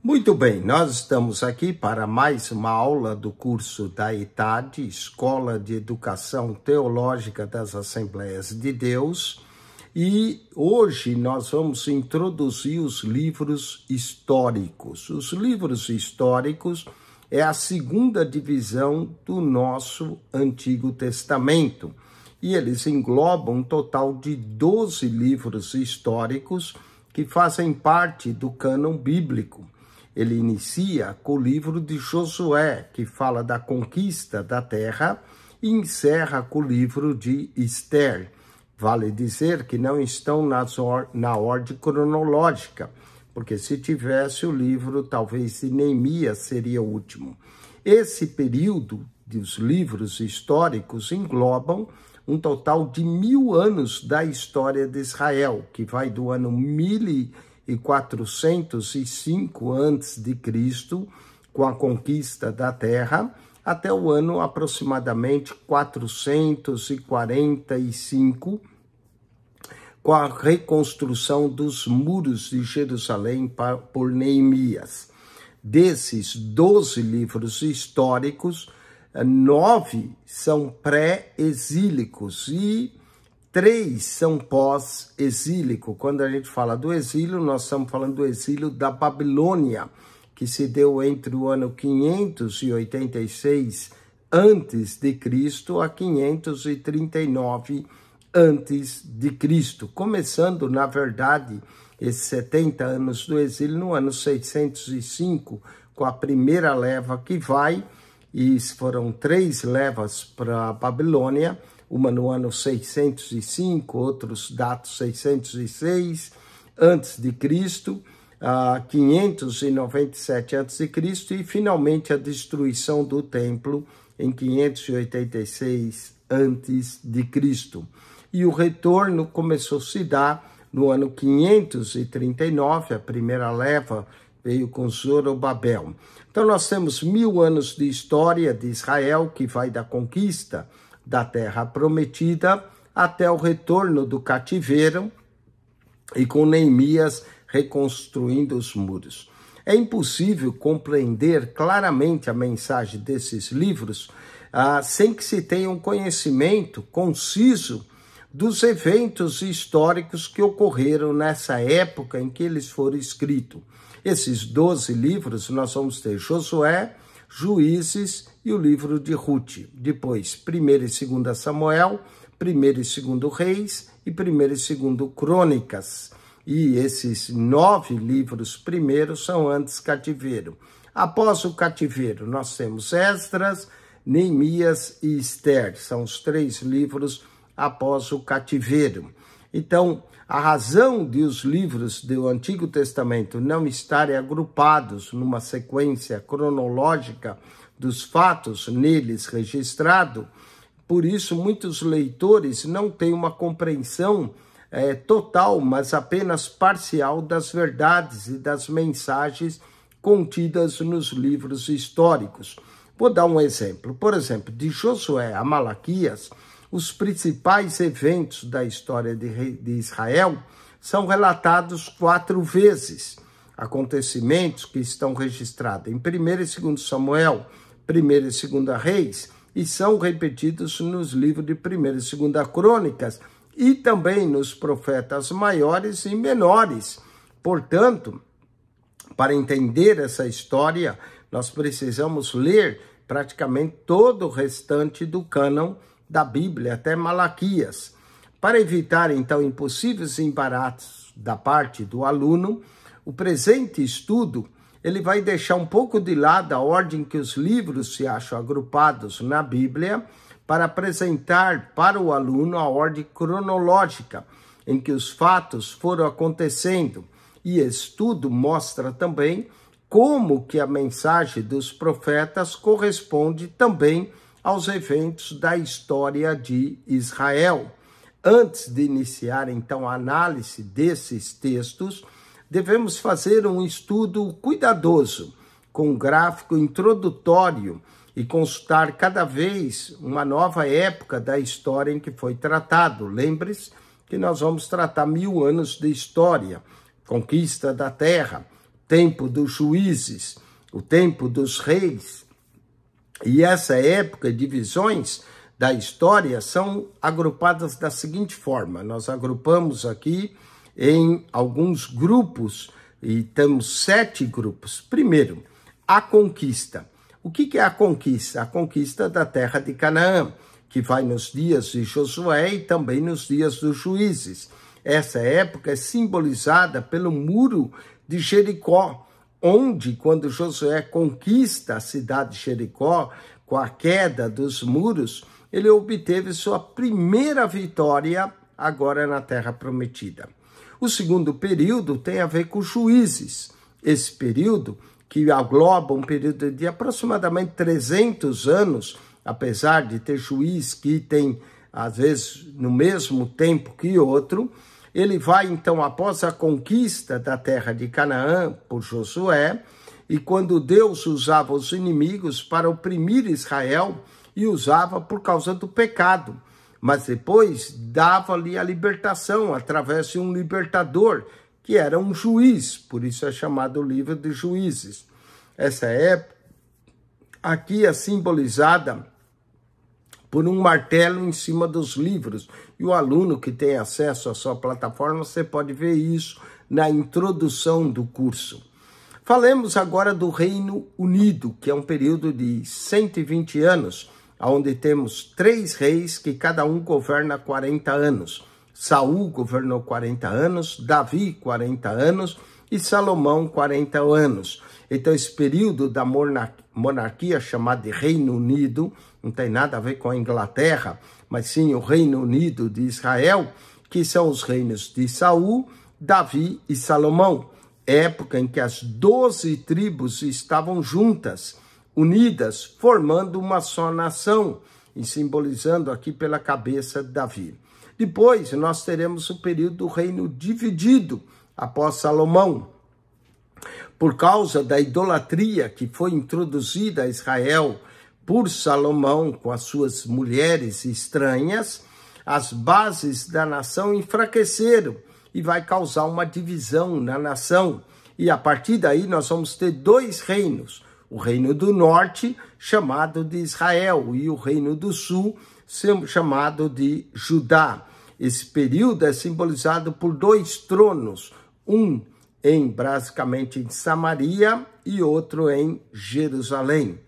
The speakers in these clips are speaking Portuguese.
Muito bem, nós estamos aqui para mais uma aula do curso da ETAD, Escola de Educação Teológica das Assembleias de Deus, e hoje nós vamos introduzir os livros históricos. Os livros históricos é a segunda divisão do nosso Antigo Testamento, e eles englobam um total de 12 livros históricos que fazem parte do cânon bíblico ele inicia com o livro de Josué, que fala da conquista da terra, e encerra com o livro de Esther. Vale dizer que não estão nas or na ordem cronológica, porque se tivesse o livro, talvez Neemias seria o último. Esse período dos livros históricos englobam um total de mil anos da história de Israel, que vai do ano 1000 e 405 a.C., com a conquista da terra, até o ano aproximadamente 445, com a reconstrução dos muros de Jerusalém por Neemias. Desses 12 livros históricos, nove são pré-exílicos e Três são pós-exílico. Quando a gente fala do exílio, nós estamos falando do exílio da Babilônia, que se deu entre o ano 586 antes de Cristo a 539 antes de Cristo, começando, na verdade, esses 70 anos do exílio no ano 605, com a primeira leva que vai, e foram três levas para a Babilônia, uma no ano 605, outros datam 606 antes de Cristo, a 597 a.C. e finalmente a destruição do templo em 586 antes de Cristo. E o retorno começou a se dar no ano 539, a primeira leva veio com Zorobabel. Então nós temos mil anos de história de Israel que vai da conquista da terra prometida até o retorno do cativeiro e com Neemias reconstruindo os muros. É impossível compreender claramente a mensagem desses livros ah, sem que se tenha um conhecimento conciso dos eventos históricos que ocorreram nessa época em que eles foram escritos. Esses 12 livros, nós vamos ter Josué, Juízes, e o livro de Ruth. Depois, 1 e 2 Samuel, 1 e 2 Reis e 1 e 2 Crônicas. E esses nove livros primeiros são antes cativeiro. Após o cativeiro, nós temos Esdras, Neemias e Esther. São os três livros após o cativeiro. Então, a razão de os livros do Antigo Testamento não estarem agrupados numa sequência cronológica dos fatos neles registrado. Por isso, muitos leitores não têm uma compreensão é, total, mas apenas parcial das verdades e das mensagens contidas nos livros históricos. Vou dar um exemplo. Por exemplo, de Josué a Malaquias, os principais eventos da história de, de Israel são relatados quatro vezes. Acontecimentos que estão registrados em 1 e 2 Samuel, Primeira e Segunda Reis, e são repetidos nos livros de Primeira e Segunda Crônicas, e também nos profetas maiores e menores. Portanto, para entender essa história, nós precisamos ler praticamente todo o restante do cânon da Bíblia, até Malaquias. Para evitar, então, impossíveis embaraços da parte do aluno, o presente estudo ele vai deixar um pouco de lado a ordem que os livros se acham agrupados na Bíblia para apresentar para o aluno a ordem cronológica em que os fatos foram acontecendo. E estudo mostra também como que a mensagem dos profetas corresponde também aos eventos da história de Israel. Antes de iniciar então a análise desses textos, devemos fazer um estudo cuidadoso, com um gráfico introdutório e consultar cada vez uma nova época da história em que foi tratado. Lembre-se que nós vamos tratar mil anos de história, conquista da terra, tempo dos juízes, o tempo dos reis. E essa época, divisões da história são agrupadas da seguinte forma: nós agrupamos aqui em alguns grupos, e temos sete grupos. Primeiro, a conquista. O que é a conquista? A conquista da terra de Canaã, que vai nos dias de Josué e também nos dias dos juízes. Essa época é simbolizada pelo muro de Jericó, onde, quando Josué conquista a cidade de Jericó, com a queda dos muros, ele obteve sua primeira vitória agora na Terra Prometida. O segundo período tem a ver com juízes. Esse período, que agloba um período de aproximadamente 300 anos, apesar de ter juiz que tem, às vezes, no mesmo tempo que outro, ele vai, então, após a conquista da terra de Canaã por Josué, e quando Deus usava os inimigos para oprimir Israel, e usava por causa do pecado mas depois dava-lhe a libertação através de um libertador, que era um juiz, por isso é chamado o livro de juízes. Essa época aqui é simbolizada por um martelo em cima dos livros. E o aluno que tem acesso à sua plataforma, você pode ver isso na introdução do curso. Falemos agora do Reino Unido, que é um período de 120 anos onde temos três reis que cada um governa 40 anos. Saul governou 40 anos, Davi 40 anos e Salomão 40 anos. Então esse período da monarquia chamada de Reino Unido, não tem nada a ver com a Inglaterra, mas sim o Reino Unido de Israel, que são os reinos de Saul, Davi e Salomão, época em que as doze tribos estavam juntas unidas, formando uma só nação, e simbolizando aqui pela cabeça de Davi. Depois nós teremos o período do reino dividido após Salomão. Por causa da idolatria que foi introduzida a Israel por Salomão com as suas mulheres estranhas, as bases da nação enfraqueceram e vai causar uma divisão na nação. E a partir daí nós vamos ter dois reinos: o reino do norte, chamado de Israel, e o reino do sul, chamado de Judá. Esse período é simbolizado por dois tronos, um em basicamente em Samaria e outro em Jerusalém.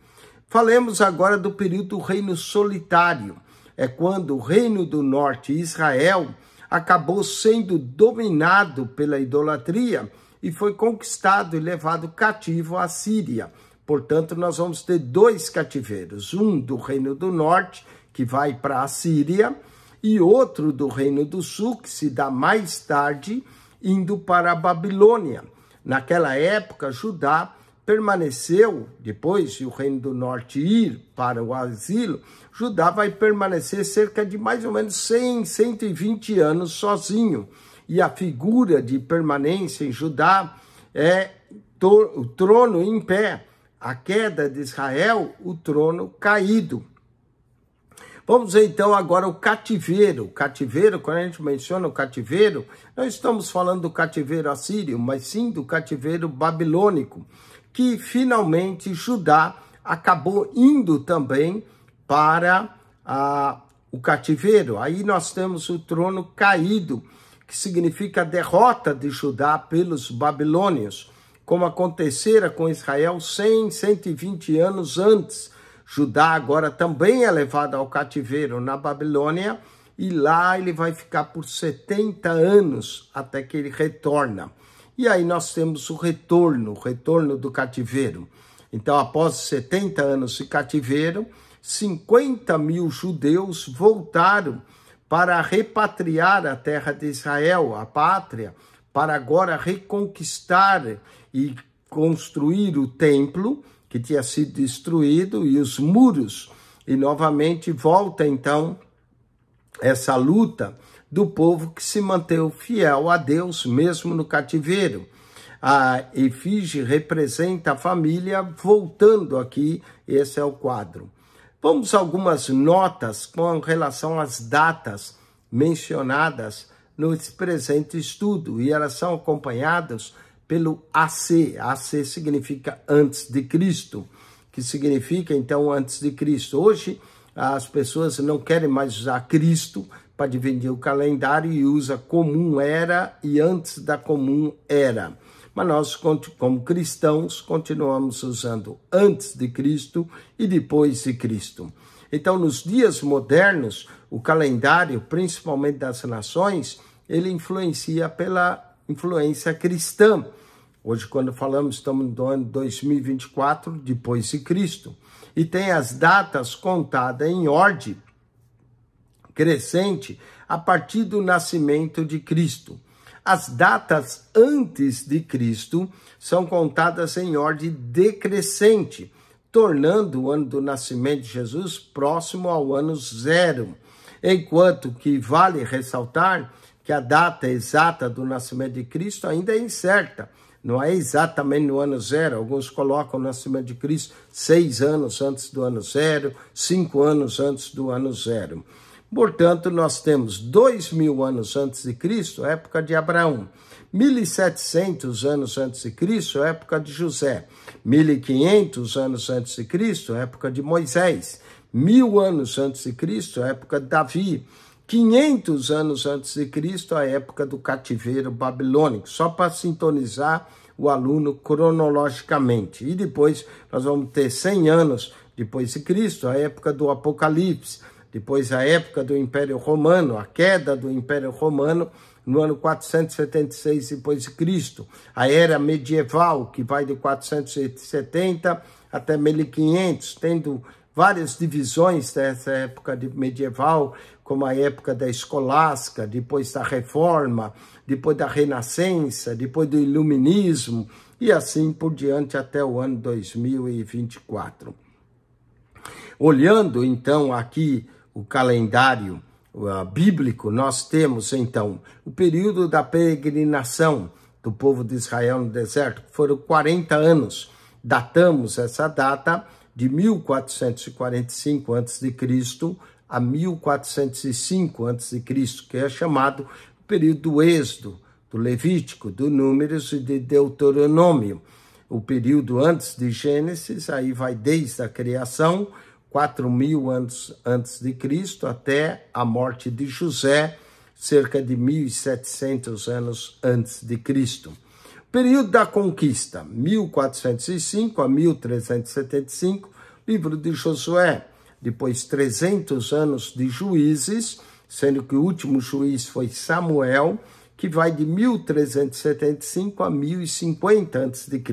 Falemos agora do período do reino solitário. É quando o reino do norte, Israel, acabou sendo dominado pela idolatria e foi conquistado e levado cativo à Síria. Portanto, nós vamos ter dois cativeiros: um do Reino do Norte, que vai para a Síria, e outro do Reino do Sul, que se dá mais tarde, indo para a Babilônia. Naquela época, Judá permaneceu, depois de o Reino do Norte ir para o asilo, Judá vai permanecer cerca de mais ou menos 100, 120 anos sozinho. E a figura de permanência em Judá é o trono em pé a queda de Israel, o trono caído. Vamos ver então agora o cativeiro. O cativeiro, quando a gente menciona o cativeiro, não estamos falando do cativeiro assírio, mas sim do cativeiro babilônico, que finalmente Judá acabou indo também para a o cativeiro. Aí nós temos o trono caído, que significa a derrota de Judá pelos babilônios como acontecera com Israel 100, 120 anos antes. Judá agora também é levado ao cativeiro na Babilônia e lá ele vai ficar por 70 anos até que ele retorna. E aí nós temos o retorno, o retorno do cativeiro. Então, após 70 anos de cativeiro, 50 mil judeus voltaram para repatriar a terra de Israel, a pátria, para agora reconquistar e construir o templo que tinha sido destruído e os muros. E novamente volta então essa luta do povo que se manteve fiel a Deus mesmo no cativeiro. A efígie representa a família voltando aqui, esse é o quadro. Vamos algumas notas com relação às datas mencionadas nesse presente estudo e elas são acompanhadas pelo AC. AC significa antes de Cristo, que significa então antes de Cristo. Hoje as pessoas não querem mais usar Cristo para dividir o calendário e usa comum era e antes da comum era. Mas nós, como cristãos, continuamos usando antes de Cristo e depois de Cristo. Então, nos dias modernos, o calendário, principalmente das nações, ele influencia pela influência cristã. Hoje, quando falamos, estamos no ano 2024, depois de Cristo. E tem as datas contadas em ordem crescente a partir do nascimento de Cristo. As datas antes de Cristo são contadas em ordem decrescente, tornando o ano do nascimento de Jesus próximo ao ano zero. Enquanto que vale ressaltar que a data exata do nascimento de Cristo ainda é incerta não é exatamente no ano zero, alguns colocam o nascimento de Cristo seis anos antes do ano zero, cinco anos antes do ano zero. Portanto, nós temos dois mil anos antes de Cristo, época de Abraão. 1700 anos antes de Cristo, época de José. 1500 anos antes de Cristo, época de Moisés. Mil anos antes de Cristo, época de Davi. 500 anos antes de Cristo, a época do cativeiro babilônico, só para sintonizar o aluno cronologicamente. E depois nós vamos ter 100 anos depois de Cristo, a época do Apocalipse, depois a época do Império Romano, a queda do Império Romano no ano 476 depois de Cristo, a era medieval que vai de 470 até 1500, tendo várias divisões dessa época medieval, como a época da escolástica, depois da reforma, depois da renascença, depois do iluminismo e assim por diante até o ano 2024. Olhando então aqui o calendário ah, bíblico, nós temos então o período da peregrinação do povo de Israel no deserto, que foram 40 anos. Datamos essa data de 1445 a.C a 1405 a.C., que é chamado período do Êxodo, do Levítico, do Números e de Deuteronômio. O período antes de Gênesis, aí vai desde a criação, 4 mil anos antes de Cristo, até a morte de José, cerca de 1.700 anos antes de Cristo. Período da conquista, 1405 a 1375, livro de Josué, depois 300 anos de juízes, sendo que o último juiz foi Samuel, que vai de 1375 a 1050 a.C.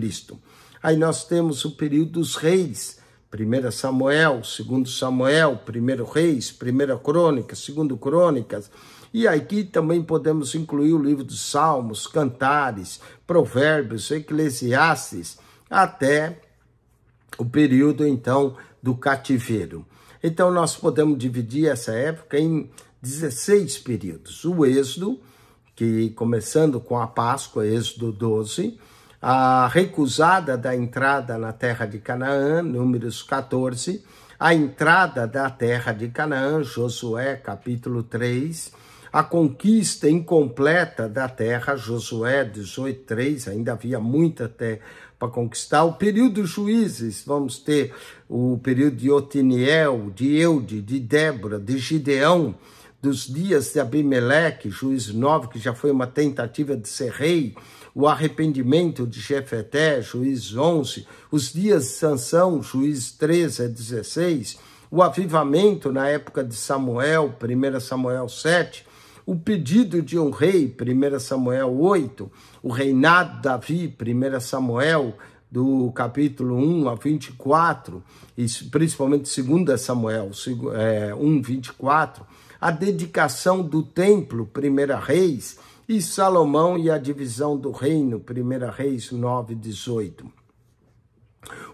Aí nós temos o período dos reis, 1 Samuel, 2 Samuel, 1 Reis, 1 Crônica, 2 Crônicas, e aqui também podemos incluir o livro dos Salmos, Cantares, Provérbios, Eclesiastes, até o período então do cativeiro. Então, nós podemos dividir essa época em 16 períodos. O Êxodo, que começando com a Páscoa, Êxodo 12, a recusada da entrada na terra de Canaã, números 14, a entrada da terra de Canaã, Josué capítulo 3, a conquista incompleta da terra, Josué 18, 3, ainda havia muita terra para conquistar. O período juízes, vamos ter o período de Otiniel, de Eude, de Débora, de Gideão, dos dias de Abimeleque, juiz 9, que já foi uma tentativa de ser rei, o arrependimento de Jefeté, juiz 11, os dias de Sansão, juiz 13 a 16, o avivamento na época de Samuel, 1 Samuel 7, o pedido de um rei, 1 Samuel 8, o reinado de Davi, 1 Samuel 8, do capítulo 1 a 24, e principalmente 2 Samuel 1, 24, é, a dedicação do templo, 1 Reis, e Salomão e a divisão do reino, 1 Reis 9, 18.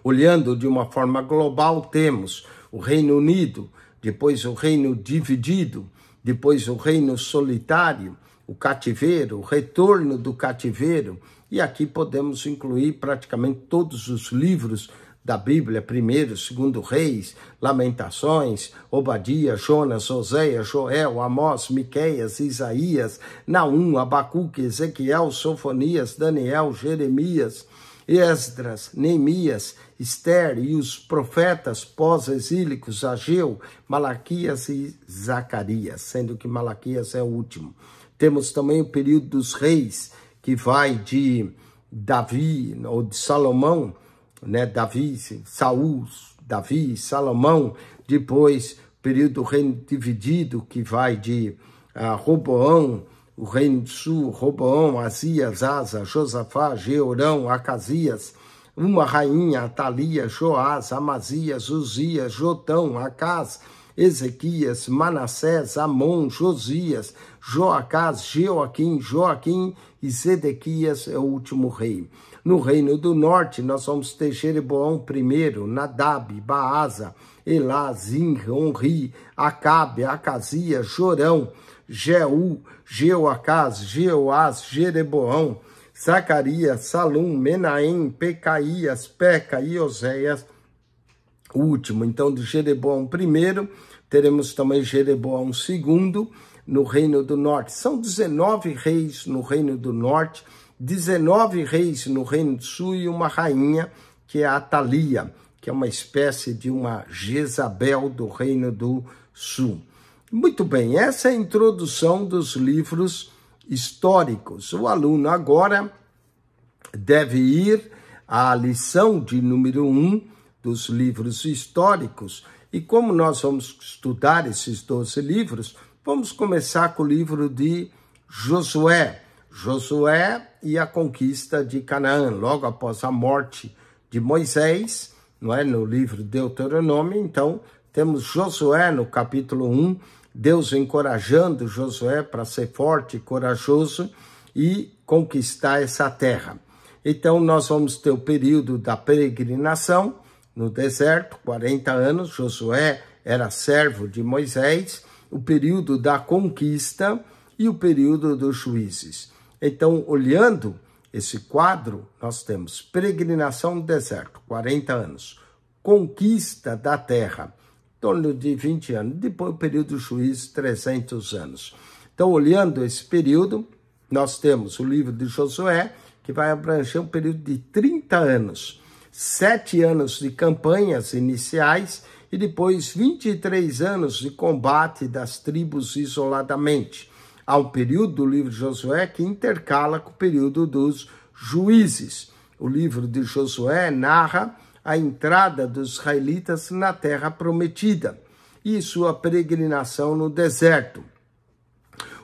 Olhando de uma forma global, temos o Reino Unido, depois o Reino Dividido, depois o Reino Solitário, o cativeiro, o retorno do cativeiro, e aqui podemos incluir praticamente todos os livros da Bíblia, primeiro, segundo Reis, Lamentações, Obadia, Jonas, Oséia, Joel, Amós, Miqueias, Isaías, Naum, Abacuque, Ezequiel, Sofonias, Daniel, Jeremias, Esdras, Neemias, Esther e os profetas pós-exílicos, Ageu, Malaquias e Zacarias, sendo que Malaquias é o último. Temos também o período dos reis, que vai de Davi ou de Salomão, né? Davi, Saul, Davi, Salomão, depois período do reino dividido que vai de ah, Roboão, o reino do sul, Roboão, Asias, Asa, Josafá, Georão, Acasias, uma rainha, Atalia, Joás, Amazias, Uzias, Jotão, Acas, Ezequias, Manassés, Amon, Josias, Joacás, Joaquim, Joaquim e Zedequias é o último rei. No reino do norte, nós vamos ter Jeroboão I, Nadab, Baasa, Elá, Zinri, Onri, Acabe, Acasias, Jorão, Jeú, Jeoacás, Jeoás, Jeroboão, Zacarias, Salum, Menahem, Pecaías, Peca e Oséias, último. Então, de Jeroboão primeiro, teremos também Jeroboão segundo no Reino do Norte. São 19 reis no Reino do Norte, 19 reis no Reino do Sul e uma rainha, que é a Atalia, que é uma espécie de uma Jezabel do Reino do Sul. Muito bem, essa é a introdução dos livros históricos. O aluno agora deve ir à lição de número 1, um, dos livros históricos. E como nós vamos estudar esses 12 livros, vamos começar com o livro de Josué. Josué e a conquista de Canaã, logo após a morte de Moisés, não é? no livro Deuteronômio. Então, temos Josué no capítulo 1, Deus encorajando Josué para ser forte e corajoso e conquistar essa terra. Então, nós vamos ter o período da peregrinação, no deserto, 40 anos, Josué era servo de Moisés, o período da conquista e o período dos juízes. Então, olhando esse quadro, nós temos peregrinação no deserto, 40 anos, conquista da terra, em torno de 20 anos, depois o período dos juízes, 300 anos. Então, olhando esse período, nós temos o livro de Josué, que vai abranger um período de 30 anos sete anos de campanhas iniciais e depois 23 anos de combate das tribos isoladamente. Há um período do livro de Josué que intercala com o período dos juízes. O livro de Josué narra a entrada dos israelitas na terra prometida e sua peregrinação no deserto.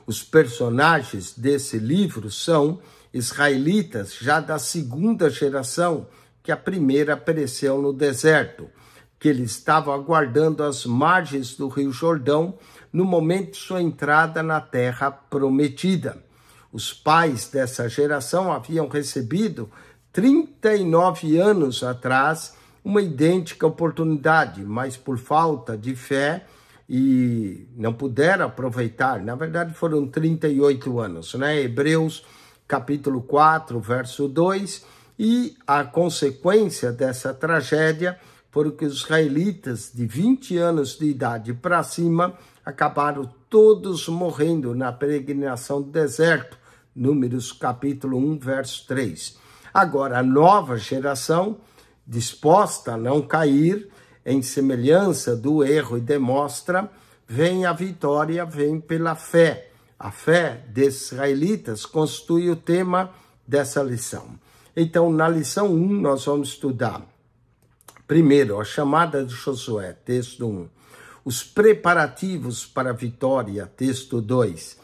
Os personagens desse livro são israelitas já da segunda geração, que a primeira apareceu no deserto, que ele estava aguardando as margens do Rio Jordão no momento de sua entrada na terra prometida. Os pais dessa geração haviam recebido 39 anos atrás uma idêntica oportunidade, mas por falta de fé e não puderam aproveitar. Na verdade, foram 38 anos, né? Hebreus capítulo 4, verso 2 e a consequência dessa tragédia foi que os israelitas de 20 anos de idade para cima acabaram todos morrendo na peregrinação do deserto, Números capítulo 1, verso 3. Agora, a nova geração, disposta a não cair, em semelhança do erro e demonstra, vem a vitória, vem pela fé. A fé dos israelitas constitui o tema dessa lição. Então, na lição 1, nós vamos estudar, primeiro, a chamada de Josué, texto 1, os preparativos para a vitória, texto 2,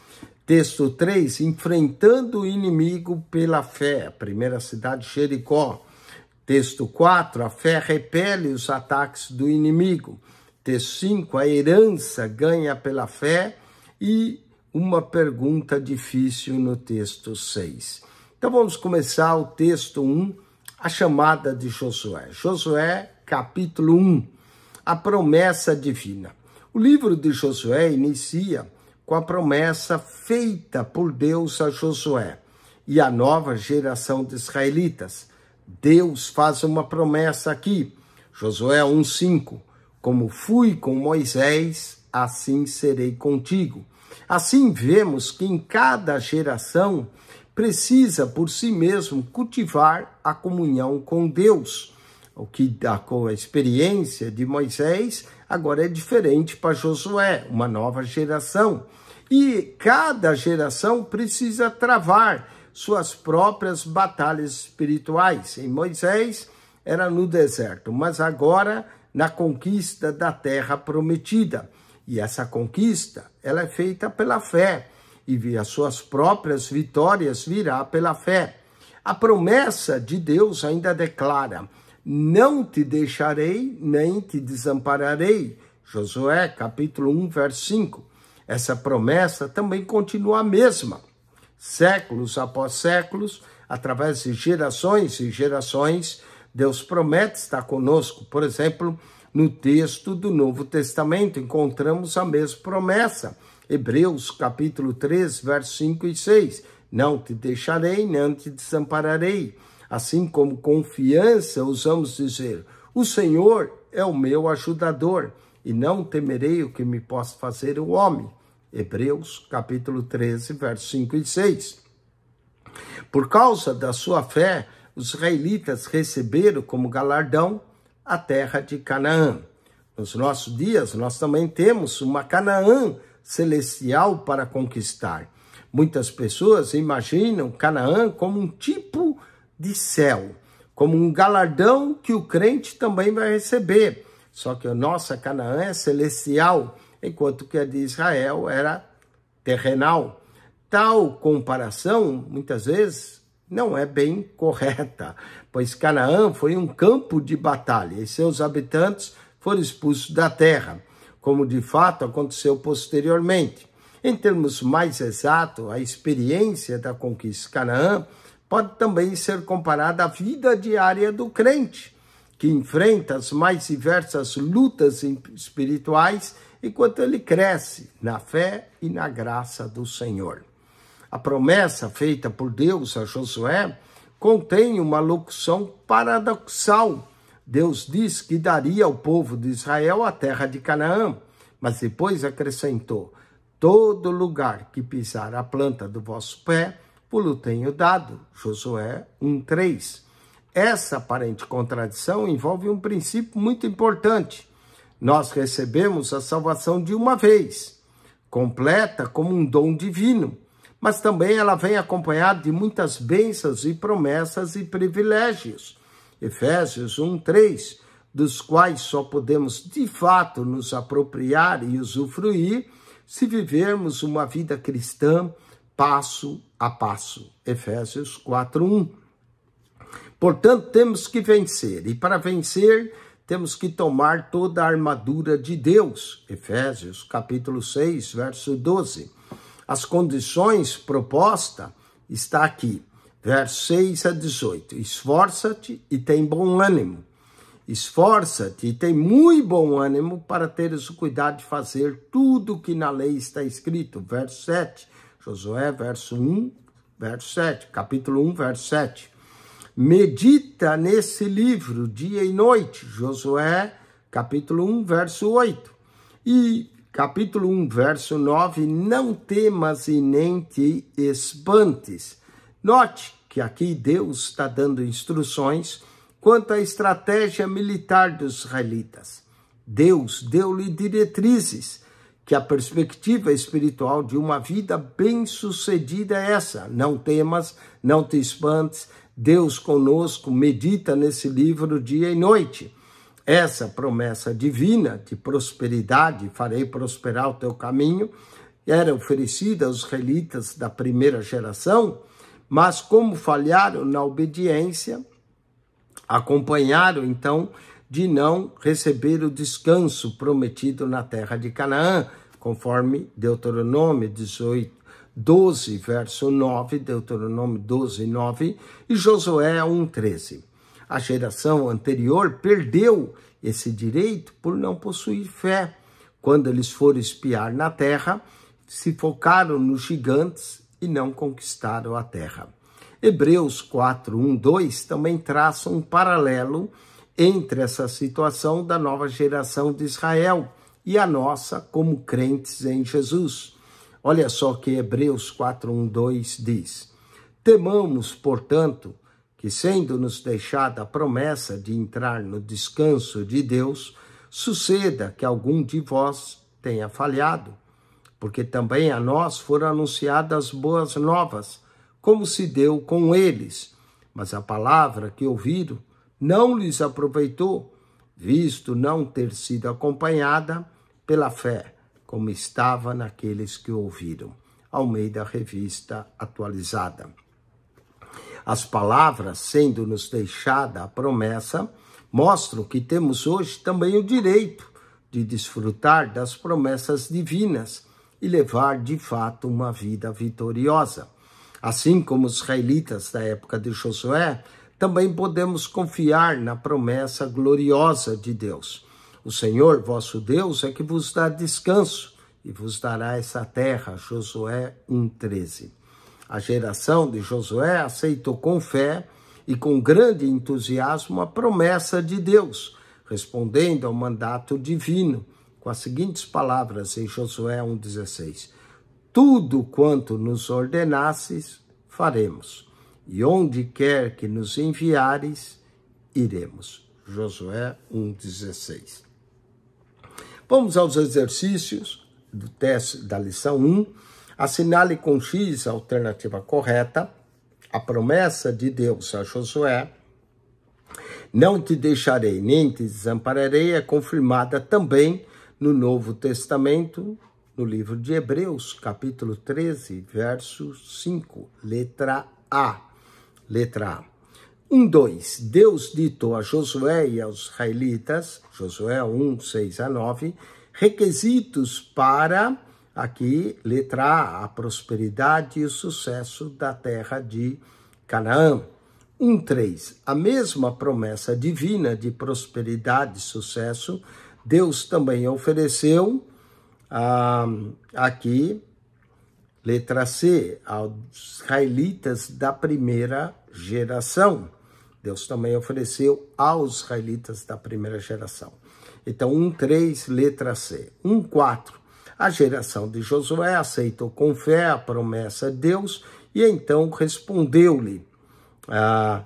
texto 3, enfrentando o inimigo pela fé, a primeira cidade, Jericó, texto 4, a fé repele os ataques do inimigo, texto 5, a herança ganha pela fé, e uma pergunta difícil no texto 6. Então vamos começar o texto 1, a chamada de Josué. Josué, capítulo 1, a promessa divina. O livro de Josué inicia com a promessa feita por Deus a Josué e a nova geração de israelitas. Deus faz uma promessa aqui, Josué 1,5: Como fui com Moisés, assim serei contigo. Assim vemos que em cada geração precisa por si mesmo cultivar a comunhão com Deus. O que dá com a experiência de Moisés agora é diferente para Josué, uma nova geração. E cada geração precisa travar suas próprias batalhas espirituais. Em Moisés era no deserto, mas agora na conquista da terra prometida. E essa conquista, ela é feita pela fé e as suas próprias vitórias virá pela fé. A promessa de Deus ainda declara: Não te deixarei, nem te desampararei. Josué, capítulo 1, verso 5. Essa promessa também continua a mesma. Séculos após séculos, através de gerações e gerações, Deus promete estar conosco. Por exemplo, no texto do Novo Testamento, encontramos a mesma promessa. Hebreus capítulo 3, versos 5 e 6. Não te deixarei, não te desampararei. Assim como confiança, usamos dizer, o Senhor é o meu ajudador, e não temerei o que me possa fazer o homem. Hebreus capítulo 13, versos 5 e 6. Por causa da sua fé, os israelitas receberam como galardão a terra de Canaã. Nos nossos dias, nós também temos uma Canaã celestial para conquistar. Muitas pessoas imaginam Canaã como um tipo de céu, como um galardão que o crente também vai receber. Só que a nossa Canaã é celestial, enquanto que a de Israel era terrenal. Tal comparação, muitas vezes, não é bem correta, pois Canaã foi um campo de batalha e seus habitantes foram expulsos da terra como de fato aconteceu posteriormente. Em termos mais exatos, a experiência da conquista Canaã pode também ser comparada à vida diária do crente, que enfrenta as mais diversas lutas espirituais enquanto ele cresce na fé e na graça do Senhor. A promessa feita por Deus a Josué contém uma locução paradoxal Deus diz que daria ao povo de Israel a terra de Canaã, mas depois acrescentou: Todo lugar que pisar a planta do vosso pé, pulo tenho dado. Josué 1,3. Essa aparente contradição envolve um princípio muito importante. Nós recebemos a salvação de uma vez, completa como um dom divino, mas também ela vem acompanhada de muitas bênçãos e promessas e privilégios. Efésios 1, 3, dos quais só podemos de fato nos apropriar e usufruir se vivermos uma vida cristã passo a passo. Efésios 4, 1. Portanto, temos que vencer, e para vencer, temos que tomar toda a armadura de Deus. Efésios capítulo 6, verso 12. As condições proposta está aqui versos 6 a 18. Esforça-te e tem bom ânimo. Esforça-te e tem muito bom ânimo para teres o cuidado de fazer tudo o que na lei está escrito. Verso 7. Josué, verso 1, verso 7. Capítulo 1, verso 7. Medita nesse livro dia e noite. Josué, capítulo 1, verso 8. E capítulo 1, verso 9. Não temas e nem te espantes. Note que aqui Deus está dando instruções quanto à estratégia militar dos israelitas. Deus deu-lhe diretrizes, que a perspectiva espiritual de uma vida bem-sucedida é essa. Não temas, não te espantes, Deus conosco, medita nesse livro dia e noite. Essa promessa divina de prosperidade, farei prosperar o teu caminho, era oferecida aos israelitas da primeira geração mas como falharam na obediência, acompanharam então de não receber o descanso prometido na terra de Canaã, conforme Deuteronômio 18, 12, verso 9, Deuteronômio 12, 9 e Josué 1, 13. A geração anterior perdeu esse direito por não possuir fé. Quando eles foram espiar na terra, se focaram nos gigantes e não conquistaram a terra. Hebreus 4, 1, 2 também traça um paralelo entre essa situação da nova geração de Israel e a nossa como crentes em Jesus. Olha só que Hebreus 4, 1, 2 diz: Temamos, portanto, que, sendo-nos deixada a promessa de entrar no descanso de Deus, suceda que algum de vós tenha falhado porque também a nós foram anunciadas boas novas, como se deu com eles. Mas a palavra que ouviram não lhes aproveitou, visto não ter sido acompanhada pela fé, como estava naqueles que ouviram. Almeida Revista Atualizada. As palavras, sendo-nos deixada a promessa, mostram que temos hoje também o direito de desfrutar das promessas divinas e levar de fato uma vida vitoriosa. Assim como os israelitas da época de Josué, também podemos confiar na promessa gloriosa de Deus. O Senhor vosso Deus é que vos dá descanso e vos dará essa terra. Josué 1,13. A geração de Josué aceitou com fé e com grande entusiasmo a promessa de Deus, respondendo ao mandato divino com as seguintes palavras em Josué 1,16: Tudo quanto nos ordenasses, faremos, e onde quer que nos enviares, iremos. Josué 1,16. Vamos aos exercícios do teste da lição 1. Assinale com X a alternativa correta, a promessa de Deus a Josué. Não te deixarei nem te desampararei é confirmada também no Novo Testamento, no livro de Hebreus, capítulo 13, verso 5, letra A. Letra A. 1, 2. Deus ditou a Josué e aos israelitas, Josué 1, 6 a 9, requisitos para, aqui, letra A, a prosperidade e o sucesso da terra de Canaã. 1, 3. A mesma promessa divina de prosperidade e sucesso Deus também ofereceu ah, aqui, letra C, aos israelitas da primeira geração. Deus também ofereceu aos israelitas da primeira geração. Então, 3, letra C. 4, A geração de Josué aceitou com fé a promessa de Deus e então respondeu-lhe, ah,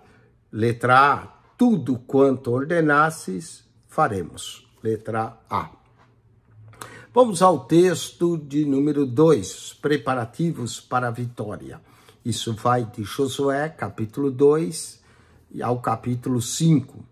letra A, tudo quanto ordenasses, faremos letra A. Vamos ao texto de número 2, preparativos para a vitória. Isso vai de Josué, capítulo 2, ao capítulo 5.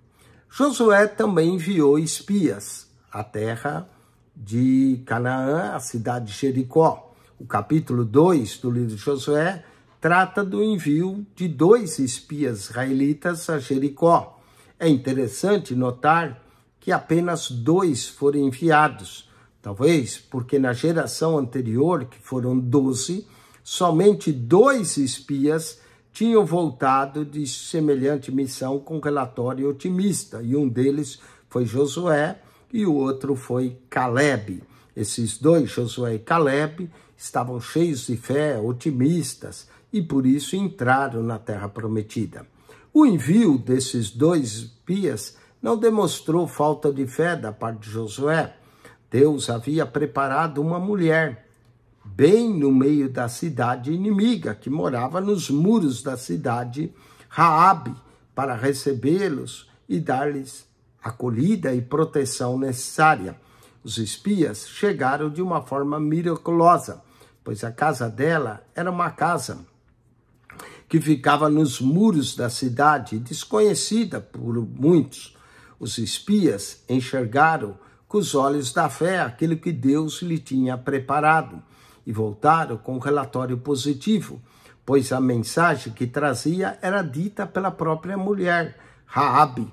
Josué também enviou espias à terra de Canaã, à cidade de Jericó. O capítulo 2 do livro de Josué trata do envio de dois espias israelitas a Jericó. É interessante notar e apenas dois foram enviados. Talvez porque na geração anterior, que foram doze, somente dois espias tinham voltado de semelhante missão com relatório otimista, e um deles foi Josué e o outro foi Caleb. Esses dois, Josué e Caleb, estavam cheios de fé, otimistas, e por isso entraram na terra prometida. O envio desses dois espias não demonstrou falta de fé da parte de Josué. Deus havia preparado uma mulher bem no meio da cidade inimiga, que morava nos muros da cidade Raabe, para recebê-los e dar-lhes acolhida e proteção necessária. Os espias chegaram de uma forma miraculosa, pois a casa dela era uma casa que ficava nos muros da cidade, desconhecida por muitos. Os espias enxergaram com os olhos da fé aquilo que Deus lhe tinha preparado e voltaram com um relatório positivo, pois a mensagem que trazia era dita pela própria mulher, Raabe,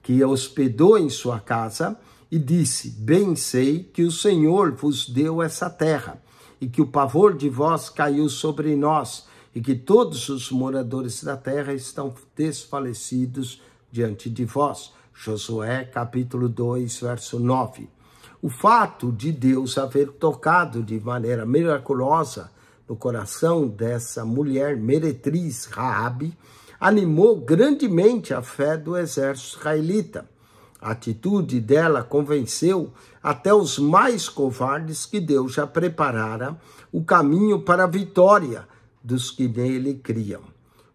que a hospedou em sua casa e disse: Bem sei que o Senhor vos deu essa terra, e que o pavor de vós caiu sobre nós, e que todos os moradores da terra estão desfalecidos diante de vós. Josué capítulo 2, verso 9. O fato de Deus haver tocado de maneira miraculosa no coração dessa mulher meretriz, Raabe, animou grandemente a fé do exército israelita. A atitude dela convenceu até os mais covardes que Deus já preparara o caminho para a vitória dos que nele criam.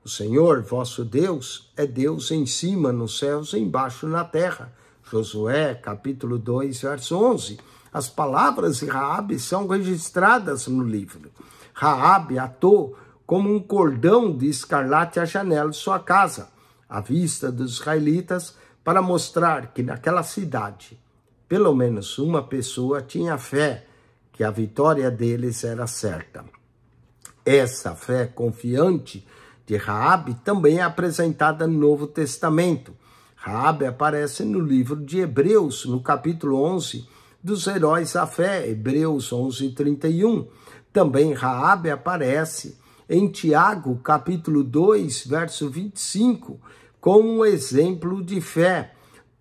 O Senhor vosso Deus é Deus em cima, nos céus e embaixo na terra. Josué, capítulo 2, verso 11. As palavras de Raabe são registradas no livro. Raabe atou como um cordão de escarlate à janela de sua casa, à vista dos israelitas, para mostrar que naquela cidade pelo menos uma pessoa tinha fé que a vitória deles era certa. Essa fé confiante de Raabe também é apresentada no Novo Testamento. Raabe aparece no livro de Hebreus, no capítulo 11, dos heróis da fé, Hebreus 11, 31. Também Raabe aparece em Tiago, capítulo 2, verso 25, como um exemplo de fé.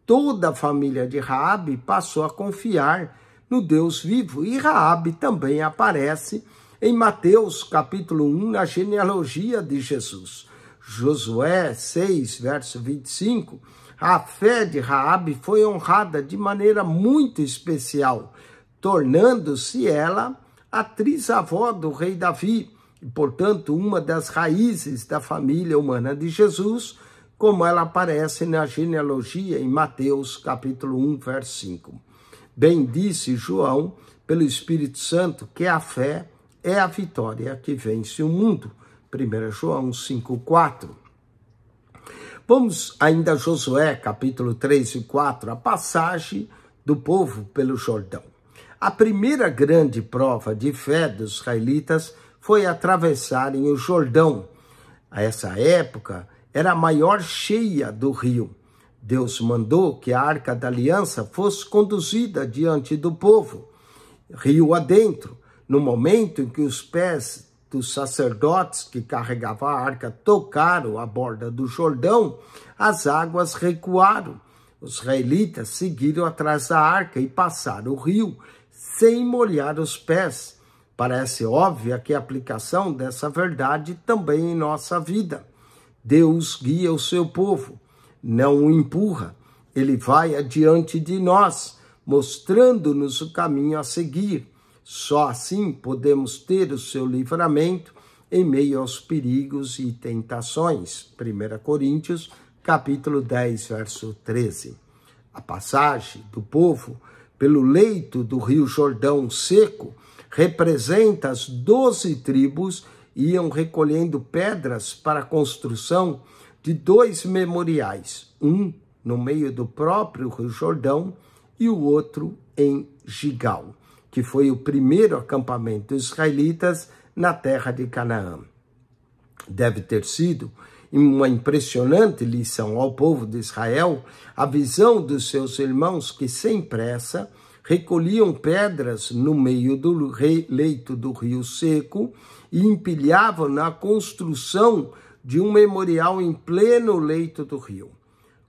Toda a família de Raabe passou a confiar no Deus vivo e Raabe também aparece em Mateus capítulo 1, na genealogia de Jesus. Josué 6, verso 25, a fé de Raabe foi honrada de maneira muito especial, tornando-se ela a trisavó do rei Davi, e, portanto, uma das raízes da família humana de Jesus, como ela aparece na genealogia em Mateus capítulo 1, verso 5. Bem disse João, pelo Espírito Santo, que a fé é a vitória que vence o mundo. 1 João 5,4. Vamos ainda a Josué, capítulo 3 e 4, a passagem do povo pelo Jordão. A primeira grande prova de fé dos israelitas foi atravessarem o Jordão. A essa época era a maior cheia do rio. Deus mandou que a arca da aliança fosse conduzida diante do povo, rio adentro. No momento em que os pés dos sacerdotes que carregavam a arca tocaram a borda do Jordão, as águas recuaram. Os israelitas seguiram atrás da arca e passaram o rio, sem molhar os pés. Parece óbvia que a aplicação dessa verdade também em nossa vida. Deus guia o seu povo, não o empurra. Ele vai adiante de nós, mostrando-nos o caminho a seguir só assim podemos ter o seu livramento em meio aos perigos e tentações. 1 Coríntios, capítulo 10, verso 13. A passagem do povo pelo leito do rio Jordão seco representa as doze tribos iam recolhendo pedras para a construção de dois memoriais, um no meio do próprio Rio Jordão e o outro em Gigal que foi o primeiro acampamento dos israelitas na terra de Canaã. Deve ter sido uma impressionante lição ao povo de Israel a visão dos seus irmãos que, sem pressa, recolhiam pedras no meio do leito do Rio Seco e empilhavam na construção de um memorial em pleno leito do rio.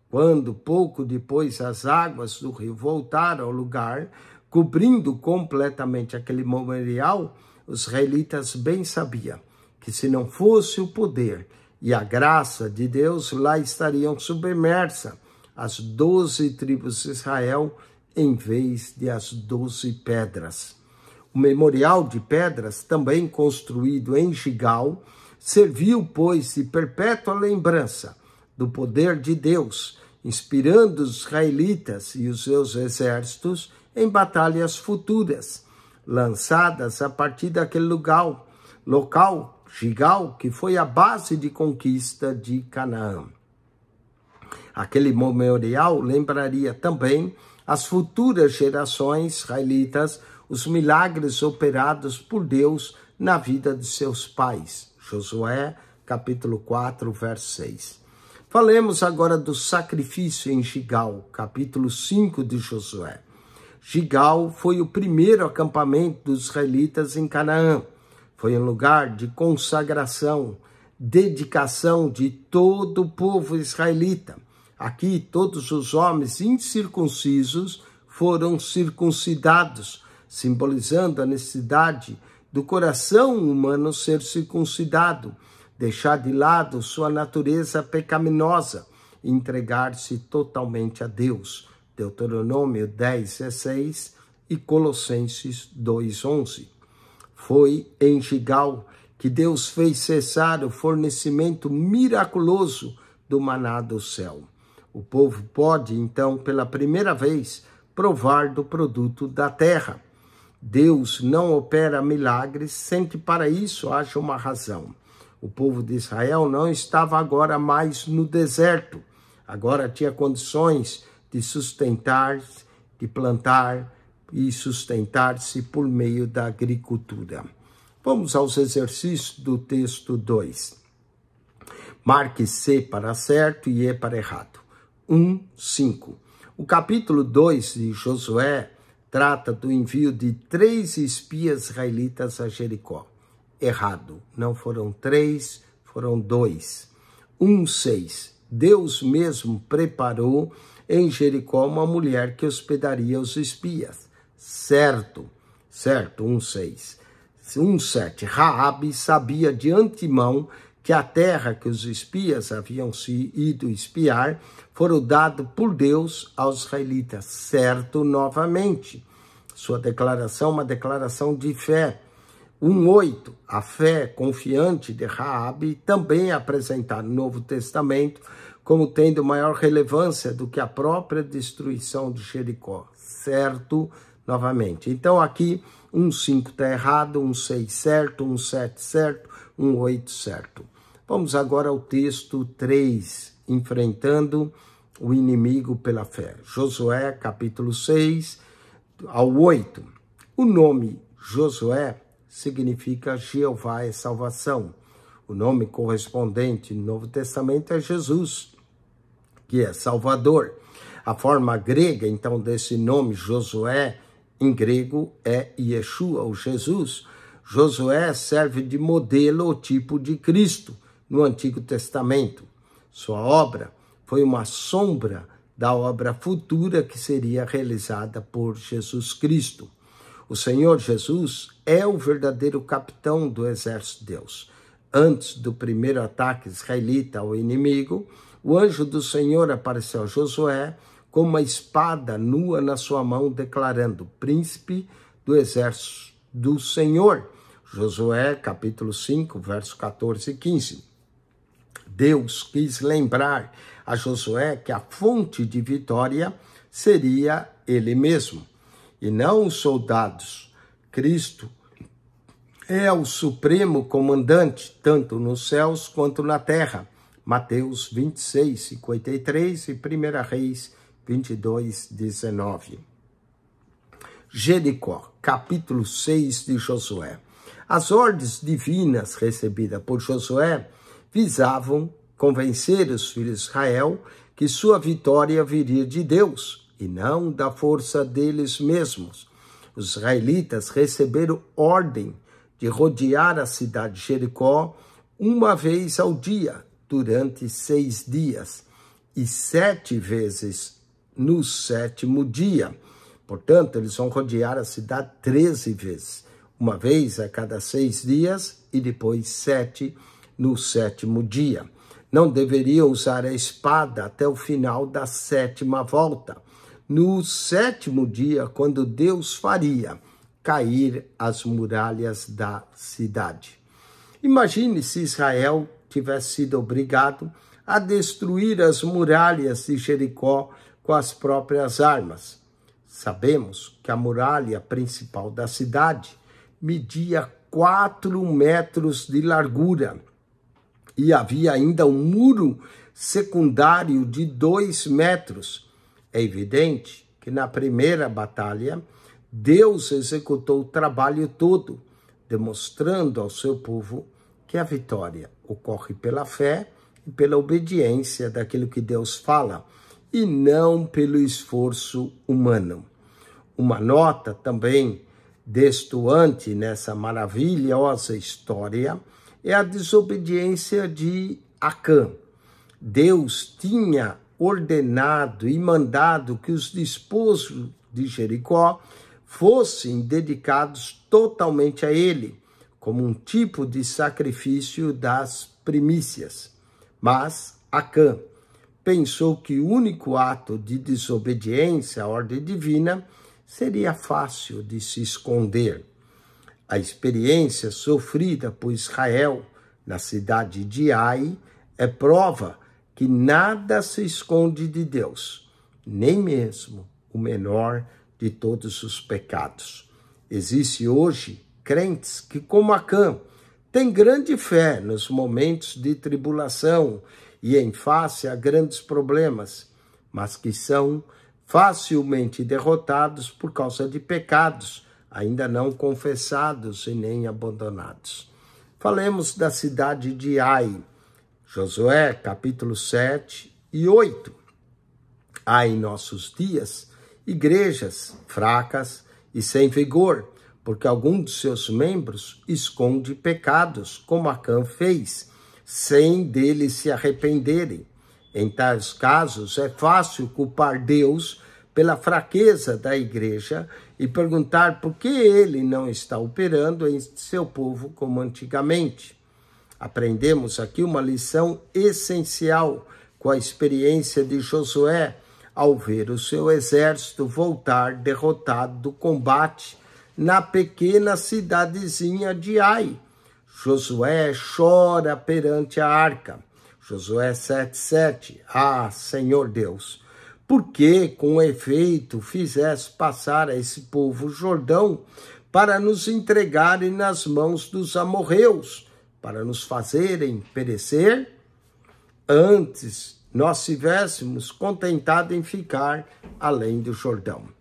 Quando, pouco depois, as águas do rio voltaram ao lugar, cobrindo completamente aquele memorial, os israelitas bem sabiam que se não fosse o poder e a graça de Deus, lá estariam submersas as doze tribos de Israel em vez de as doze pedras. O memorial de pedras, também construído em Gigal, serviu, pois, de perpétua lembrança do poder de Deus, inspirando os israelitas e os seus exércitos em batalhas futuras, lançadas a partir daquele lugar, local, Gigal, que foi a base de conquista de Canaã. Aquele memorial lembraria também as futuras gerações israelitas os milagres operados por Deus na vida de seus pais. Josué, capítulo 4, verso 6. Falemos agora do sacrifício em Gigal, capítulo 5 de Josué. Gigal foi o primeiro acampamento dos israelitas em Canaã. Foi um lugar de consagração, dedicação de todo o povo israelita. Aqui todos os homens incircuncisos foram circuncidados, simbolizando a necessidade do coração humano ser circuncidado, deixar de lado sua natureza pecaminosa, entregar-se totalmente a Deus. Deuteronômio 10, 16 e Colossenses 2, 11. Foi em Gigal que Deus fez cessar o fornecimento miraculoso do maná do céu. O povo pode, então, pela primeira vez, provar do produto da terra. Deus não opera milagres sem que para isso haja uma razão. O povo de Israel não estava agora mais no deserto, agora tinha condições de sustentar de plantar e sustentar-se por meio da agricultura. Vamos aos exercícios do texto 2. Marque C para certo e E para errado. 1, um, 5. O capítulo 2 de Josué trata do envio de três espias israelitas a Jericó. Errado. Não foram três, foram dois. 1, um, 6. Deus mesmo preparou em Jericó uma mulher que hospedaria os espias. Certo, certo, 1,6. Um 1,7. Um Raabe sabia de antemão que a terra que os espias haviam se ido espiar foram dado por Deus aos israelitas. Certo, novamente. Sua declaração uma declaração de fé. 1:8 oito. A fé confiante de Raabe também é apresentada no Novo Testamento como tendo maior relevância do que a própria destruição de Jericó, certo? Novamente. Então aqui um 5 está errado, um 6 certo, um 7 certo, um 8 certo. Vamos agora ao texto 3, enfrentando o inimigo pela fé. Josué, capítulo 6, ao 8. O nome Josué significa Jeová é salvação. O nome correspondente no Novo Testamento é Jesus que é Salvador. A forma grega, então, desse nome, Josué, em grego, é Yeshua, ou Jesus. Josué serve de modelo ou tipo de Cristo no Antigo Testamento. Sua obra foi uma sombra da obra futura que seria realizada por Jesus Cristo. O Senhor Jesus é o verdadeiro capitão do exército de Deus. Antes do primeiro ataque israelita ao inimigo, o anjo do Senhor apareceu a Josué com uma espada nua na sua mão, declarando: Príncipe do exército do Senhor. Josué, capítulo 5, versos 14 e 15. Deus quis lembrar a Josué que a fonte de vitória seria ele mesmo, e não os soldados. Cristo é o supremo comandante, tanto nos céus quanto na terra. Mateus 26, 53 e 1 Reis 22, 19. Jericó, capítulo 6 de Josué. As ordens divinas recebidas por Josué visavam convencer os filhos de Israel que sua vitória viria de Deus e não da força deles mesmos. Os israelitas receberam ordem de rodear a cidade de Jericó uma vez ao dia durante seis dias, e sete vezes no sétimo dia. Portanto, eles vão rodear a cidade treze vezes, uma vez a cada seis dias e depois sete no sétimo dia. Não deveria usar a espada até o final da sétima volta. No sétimo dia, quando Deus faria cair as muralhas da cidade. Imagine se Israel tivesse sido obrigado a destruir as muralhas de Jericó com as próprias armas. Sabemos que a muralha principal da cidade media 4 metros de largura e havia ainda um muro secundário de 2 metros. É evidente que na primeira batalha, Deus executou o trabalho todo, demonstrando ao seu povo que a vitória ocorre pela fé e pela obediência daquilo que Deus fala e não pelo esforço humano. Uma nota também destoante nessa maravilhosa história é a desobediência de Acã. Deus tinha ordenado e mandado que os disposos de Jericó fossem dedicados totalmente a ele como um tipo de sacrifício das primícias. Mas Acã pensou que o único ato de desobediência à ordem divina seria fácil de se esconder. A experiência sofrida por Israel na cidade de Ai é prova que nada se esconde de Deus, nem mesmo o menor de todos os pecados. Existe hoje crentes que, como Acã, têm grande fé nos momentos de tribulação e em face a grandes problemas, mas que são facilmente derrotados por causa de pecados ainda não confessados e nem abandonados. Falemos da cidade de Ai, Josué capítulo 7 e 8. Há em nossos dias igrejas fracas e sem vigor, porque algum dos seus membros esconde pecados, como Acã fez, sem deles se arrependerem. Em tais casos, é fácil culpar Deus pela fraqueza da igreja e perguntar por que ele não está operando em seu povo como antigamente. Aprendemos aqui uma lição essencial com a experiência de Josué ao ver o seu exército voltar derrotado do combate na pequena cidadezinha de Ai. Josué chora perante a arca. Josué 7,7 Ah, Senhor Deus, por que com efeito fizeste passar a esse povo Jordão para nos entregarem nas mãos dos amorreus, para nos fazerem perecer? Antes nós tivéssemos contentado em ficar além do Jordão.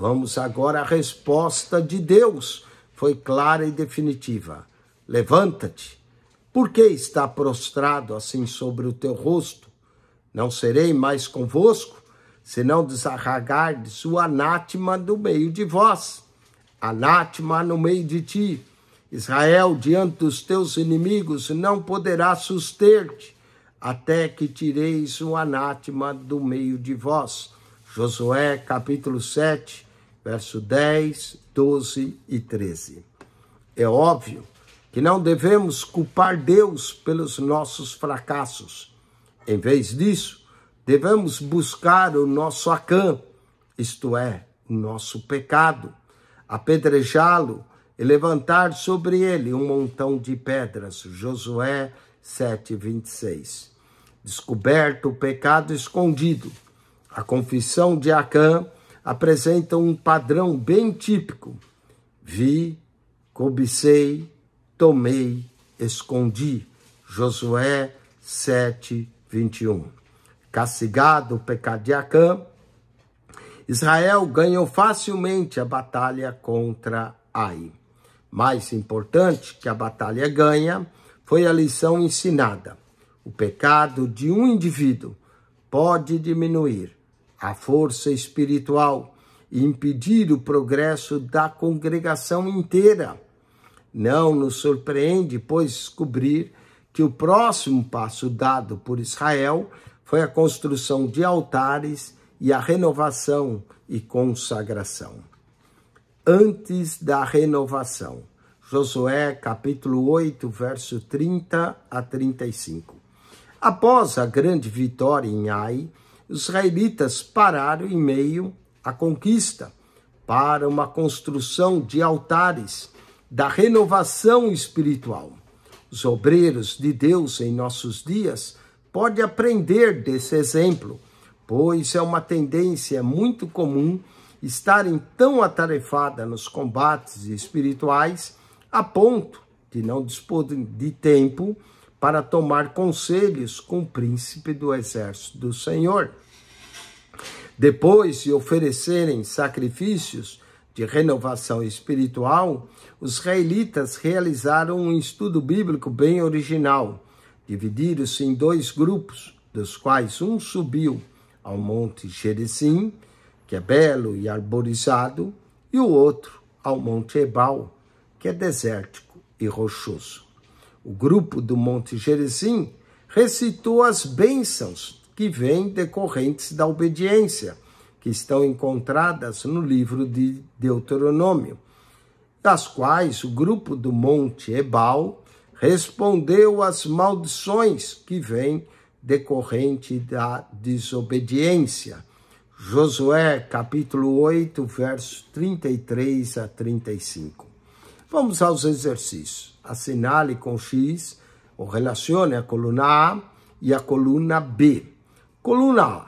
Vamos agora à resposta de Deus. Foi clara e definitiva. Levanta-te. Por que está prostrado assim sobre o teu rosto? Não serei mais convosco, senão desarragardes o anátema do meio de vós. Anátema no meio de ti. Israel, diante dos teus inimigos, não poderá suster-te, até que tireis o anátema do meio de vós. Josué, capítulo 7, verso 10, 12 e 13. É óbvio que não devemos culpar Deus pelos nossos fracassos. Em vez disso, devemos buscar o nosso acã, isto é, o nosso pecado, apedrejá-lo e levantar sobre ele um montão de pedras. Josué 7, 26. Descoberto o pecado escondido. A confissão de Acã apresentam um padrão bem típico: vi, cobicei, tomei, escondi. Josué 7, 21. Castigado, pecado de Acã, Israel ganhou facilmente a batalha contra Ai. Mais importante que a batalha ganha foi a lição ensinada. O pecado de um indivíduo pode diminuir a força espiritual e impedir o progresso da congregação inteira. Não nos surpreende, pois, descobrir que o próximo passo dado por Israel foi a construção de altares e a renovação e consagração. Antes da renovação, Josué capítulo 8, verso 30 a 35. Após a grande vitória em Ai, os israelitas pararam em meio à conquista para uma construção de altares da renovação espiritual. Os obreiros de Deus em nossos dias podem aprender desse exemplo, pois é uma tendência muito comum estarem tão atarefada nos combates espirituais a ponto de não dispor de tempo para tomar conselhos com o príncipe do exército do Senhor. Depois de oferecerem sacrifícios de renovação espiritual, os israelitas realizaram um estudo bíblico bem original. Dividiram-se em dois grupos, dos quais um subiu ao Monte Gerizim, que é belo e arborizado, e o outro ao Monte Ebal, que é desértico e rochoso o grupo do Monte Gerizim, recitou as bênçãos que vêm decorrentes da obediência, que estão encontradas no livro de Deuteronômio, das quais o grupo do Monte Ebal respondeu às maldições que vêm decorrente da desobediência. Josué capítulo 8, versos 33 a 35. Vamos aos exercícios. Assinale com X, ou relacione a coluna A e a coluna B. Coluna A,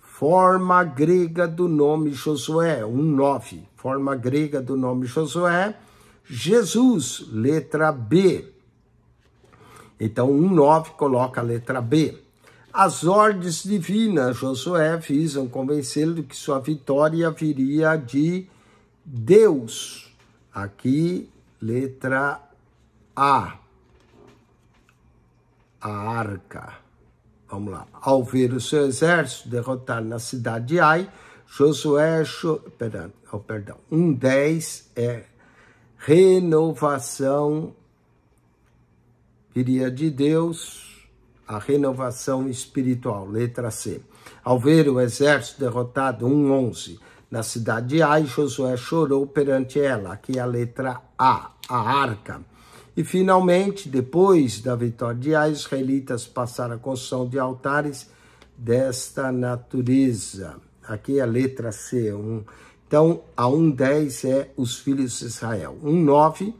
forma grega do nome Josué, 1,9. forma grega do nome Josué, Jesus, letra B. Então, 1,9 coloca a letra B. As ordens divinas, Josué, visam convencê-lo de que sua vitória viria de Deus. Aqui Letra A. A arca. Vamos lá. Ao ver o seu exército derrotar na cidade de Ai, Josué, perdão, oh, perdão, um 10 é renovação, viria de Deus, a renovação espiritual, letra C. Ao ver o exército derrotado, um 11 na cidade de Ai, Josué chorou perante ela. Aqui a letra A, a arca. E finalmente, depois da vitória de Ai, os israelitas passaram a construção de altares desta natureza. Aqui a letra C. Um, então, a 1.10 é os filhos de Israel. 1.9,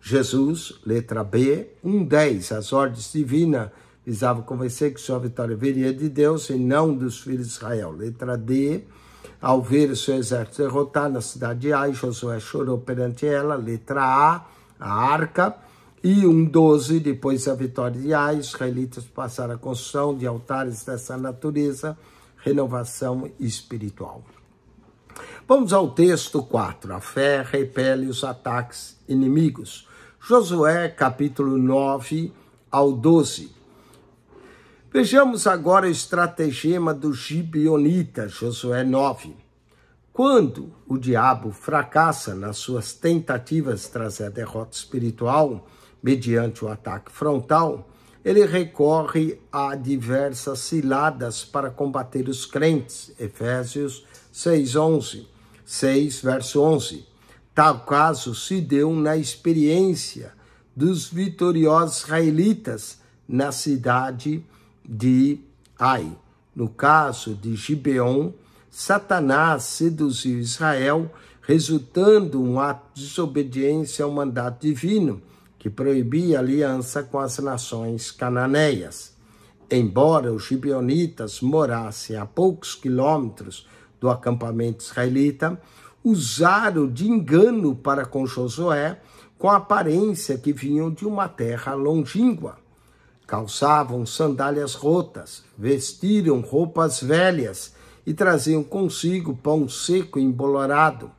Jesus, letra B. 1.10, as ordens divinas visavam convencer que sua vitória viria de Deus e não dos filhos de Israel. Letra D, ao ver seu exército derrotar na cidade de Ai, Josué chorou perante ela, letra A, a arca, e um 12, depois da vitória de Ai, os israelitas passaram a construção de altares dessa natureza, renovação espiritual. Vamos ao texto 4. A fé repele os ataques inimigos. Josué, capítulo 9 ao 12. Vejamos agora o estratagema do Gibionita, Josué 9. Quando o diabo fracassa nas suas tentativas de trazer a derrota espiritual, mediante o ataque frontal, ele recorre a diversas ciladas para combater os crentes. Efésios 6:11, 6 verso 11. Tal caso se deu na experiência dos vitoriosos israelitas na cidade de de Ai. No caso de Gibeon, Satanás seduziu Israel, resultando um ato de desobediência ao mandato divino, que proibia aliança com as nações cananeias. Embora os gibeonitas morassem a poucos quilômetros do acampamento israelita, usaram de engano para com Josué, com a aparência que vinham de uma terra longínqua. Calçavam sandálias rotas, vestiram roupas velhas e traziam consigo pão seco e embolorado.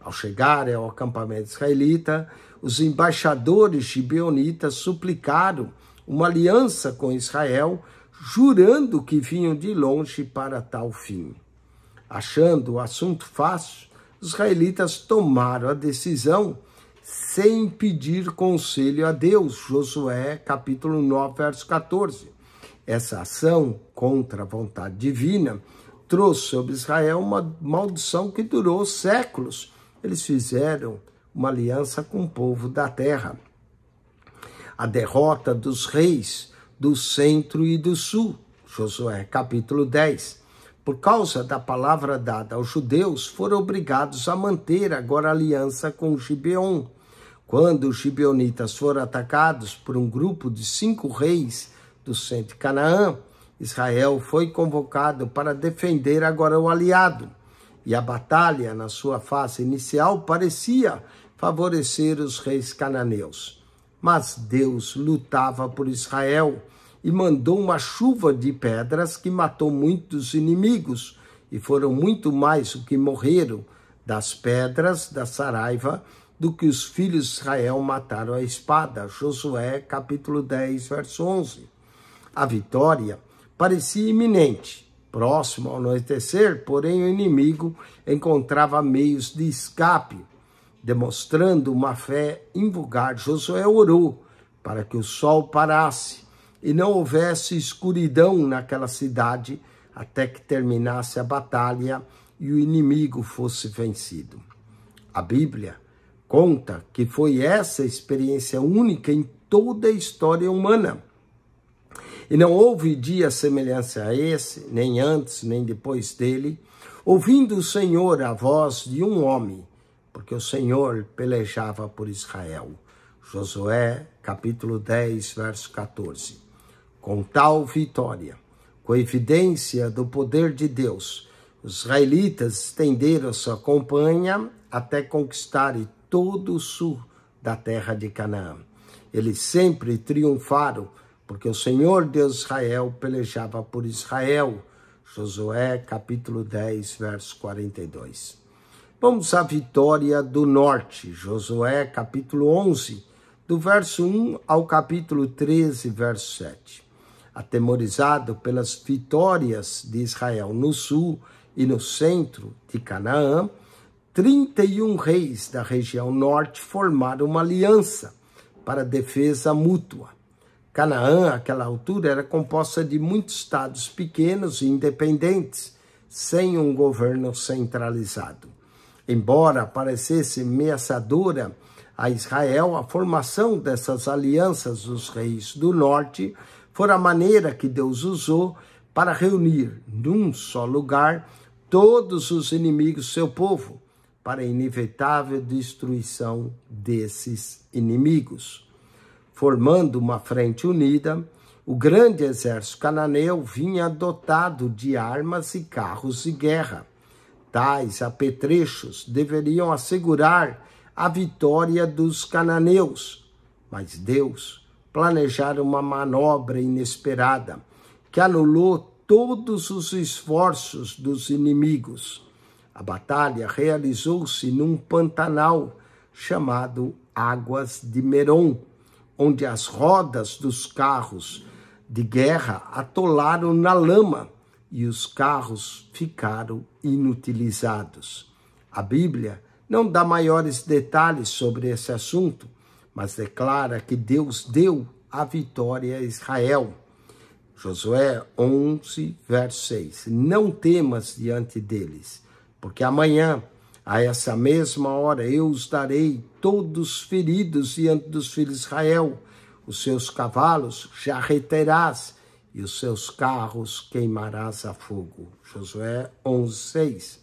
Ao chegar ao acampamento israelita, os embaixadores gibeonitas suplicaram uma aliança com Israel, jurando que vinham de longe para tal fim. Achando o assunto fácil, os israelitas tomaram a decisão sem pedir conselho a Deus. Josué, capítulo 9, verso 14. Essa ação contra a vontade divina trouxe sobre Israel uma maldição que durou séculos. Eles fizeram uma aliança com o povo da terra. A derrota dos reis do centro e do sul. Josué, capítulo 10 por causa da palavra dada aos judeus, foram obrigados a manter agora a aliança com Gibeon, quando os gibeonitas foram atacados por um grupo de cinco reis do centro de Canaã, Israel foi convocado para defender agora o aliado. E a batalha, na sua fase inicial, parecia favorecer os reis cananeus. Mas Deus lutava por Israel e mandou uma chuva de pedras que matou muitos inimigos, e foram muito mais o que morreram das pedras da saraiva do que os filhos de Israel mataram à espada. Josué, capítulo 10, verso 11. A vitória parecia iminente. Próximo ao anoitecer, porém, o inimigo encontrava meios de escape. Demonstrando uma fé invulgar, Josué orou para que o sol parasse e não houvesse escuridão naquela cidade até que terminasse a batalha e o inimigo fosse vencido. A Bíblia Conta que foi essa experiência única em toda a história humana. E não houve dia semelhante a esse, nem antes, nem depois dele, ouvindo o Senhor a voz de um homem, porque o Senhor pelejava por Israel. Josué, capítulo 10, verso 14. Com tal vitória, com evidência do poder de Deus, os israelitas estenderam sua campanha até conquistarem todo o sul da terra de Canaã. Eles sempre triunfaram, porque o Senhor Deus de Israel pelejava por Israel. Josué capítulo 10, verso 42. Vamos à vitória do norte, Josué capítulo 11, do verso 1 ao capítulo 13, verso 7. Atemorizado pelas vitórias de Israel no sul e no centro de Canaã, 31 reis da região norte formaram uma aliança para defesa mútua. Canaã, àquela altura, era composta de muitos estados pequenos e independentes, sem um governo centralizado. Embora parecesse ameaçadora a Israel, a formação dessas alianças dos reis do norte foi a maneira que Deus usou para reunir num só lugar todos os inimigos do seu povo, para a inevitável destruição desses inimigos. Formando uma frente unida, o grande exército cananeu vinha dotado de armas e carros de guerra. Tais apetrechos deveriam assegurar a vitória dos cananeus, mas Deus planejara uma manobra inesperada que anulou todos os esforços dos inimigos. A batalha realizou-se num pantanal chamado Águas de Meron, onde as rodas dos carros de guerra atolaram na lama e os carros ficaram inutilizados. A Bíblia não dá maiores detalhes sobre esse assunto, mas declara que Deus deu a vitória a Israel. Josué 11, verso 6. Não temas diante deles porque amanhã, a essa mesma hora, eu os darei todos feridos diante dos filhos de Israel. Os seus cavalos reterás e os seus carros queimarás a fogo. Josué 11, 6.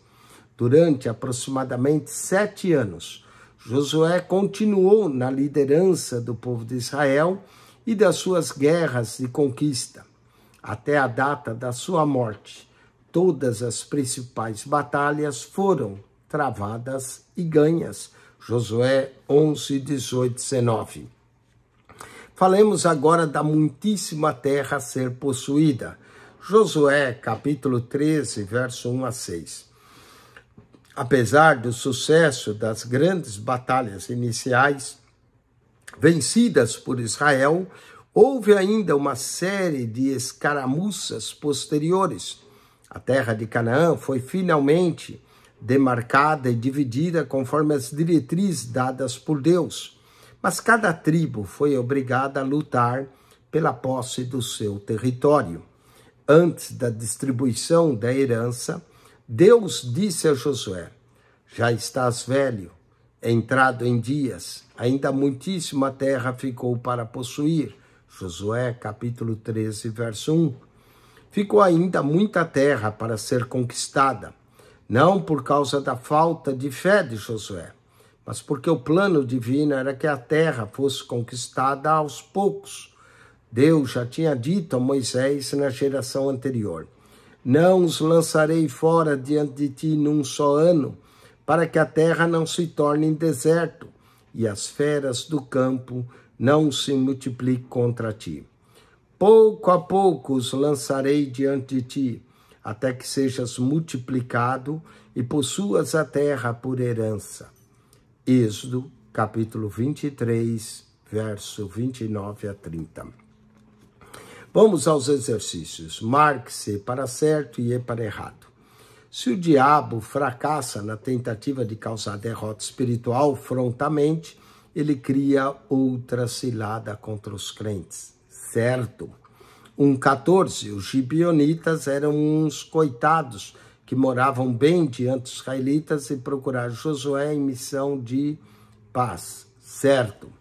Durante aproximadamente sete anos, Josué continuou na liderança do povo de Israel e das suas guerras de conquista, até a data da sua morte, Todas as principais batalhas foram travadas e ganhas. Josué 11, 18, 19. Falemos agora da muitíssima terra a ser possuída. Josué, capítulo 13, verso 1 a 6. Apesar do sucesso das grandes batalhas iniciais vencidas por Israel, houve ainda uma série de escaramuças posteriores a terra de Canaã foi finalmente demarcada e dividida conforme as diretrizes dadas por Deus, mas cada tribo foi obrigada a lutar pela posse do seu território. Antes da distribuição da herança, Deus disse a Josué: Já estás velho, é entrado em dias, ainda muitíssima terra ficou para possuir. Josué capítulo 13, verso 1 ficou ainda muita terra para ser conquistada, não por causa da falta de fé de Josué, mas porque o plano divino era que a terra fosse conquistada aos poucos. Deus já tinha dito a Moisés na geração anterior: Não os lançarei fora diante de ti num só ano, para que a terra não se torne deserto e as feras do campo não se multipliquem contra ti. Pouco a pouco os lançarei diante de ti, até que sejas multiplicado e possuas a terra por herança. Êxodo, capítulo 23, verso 29 a 30. Vamos aos exercícios. Marque-se para certo e é para errado. Se o diabo fracassa na tentativa de causar derrota espiritual frontamente, ele cria outra cilada contra os crentes certo. Um 14, os gibeonitas eram uns coitados que moravam bem diante dos israelitas e procuraram Josué em missão de paz, certo.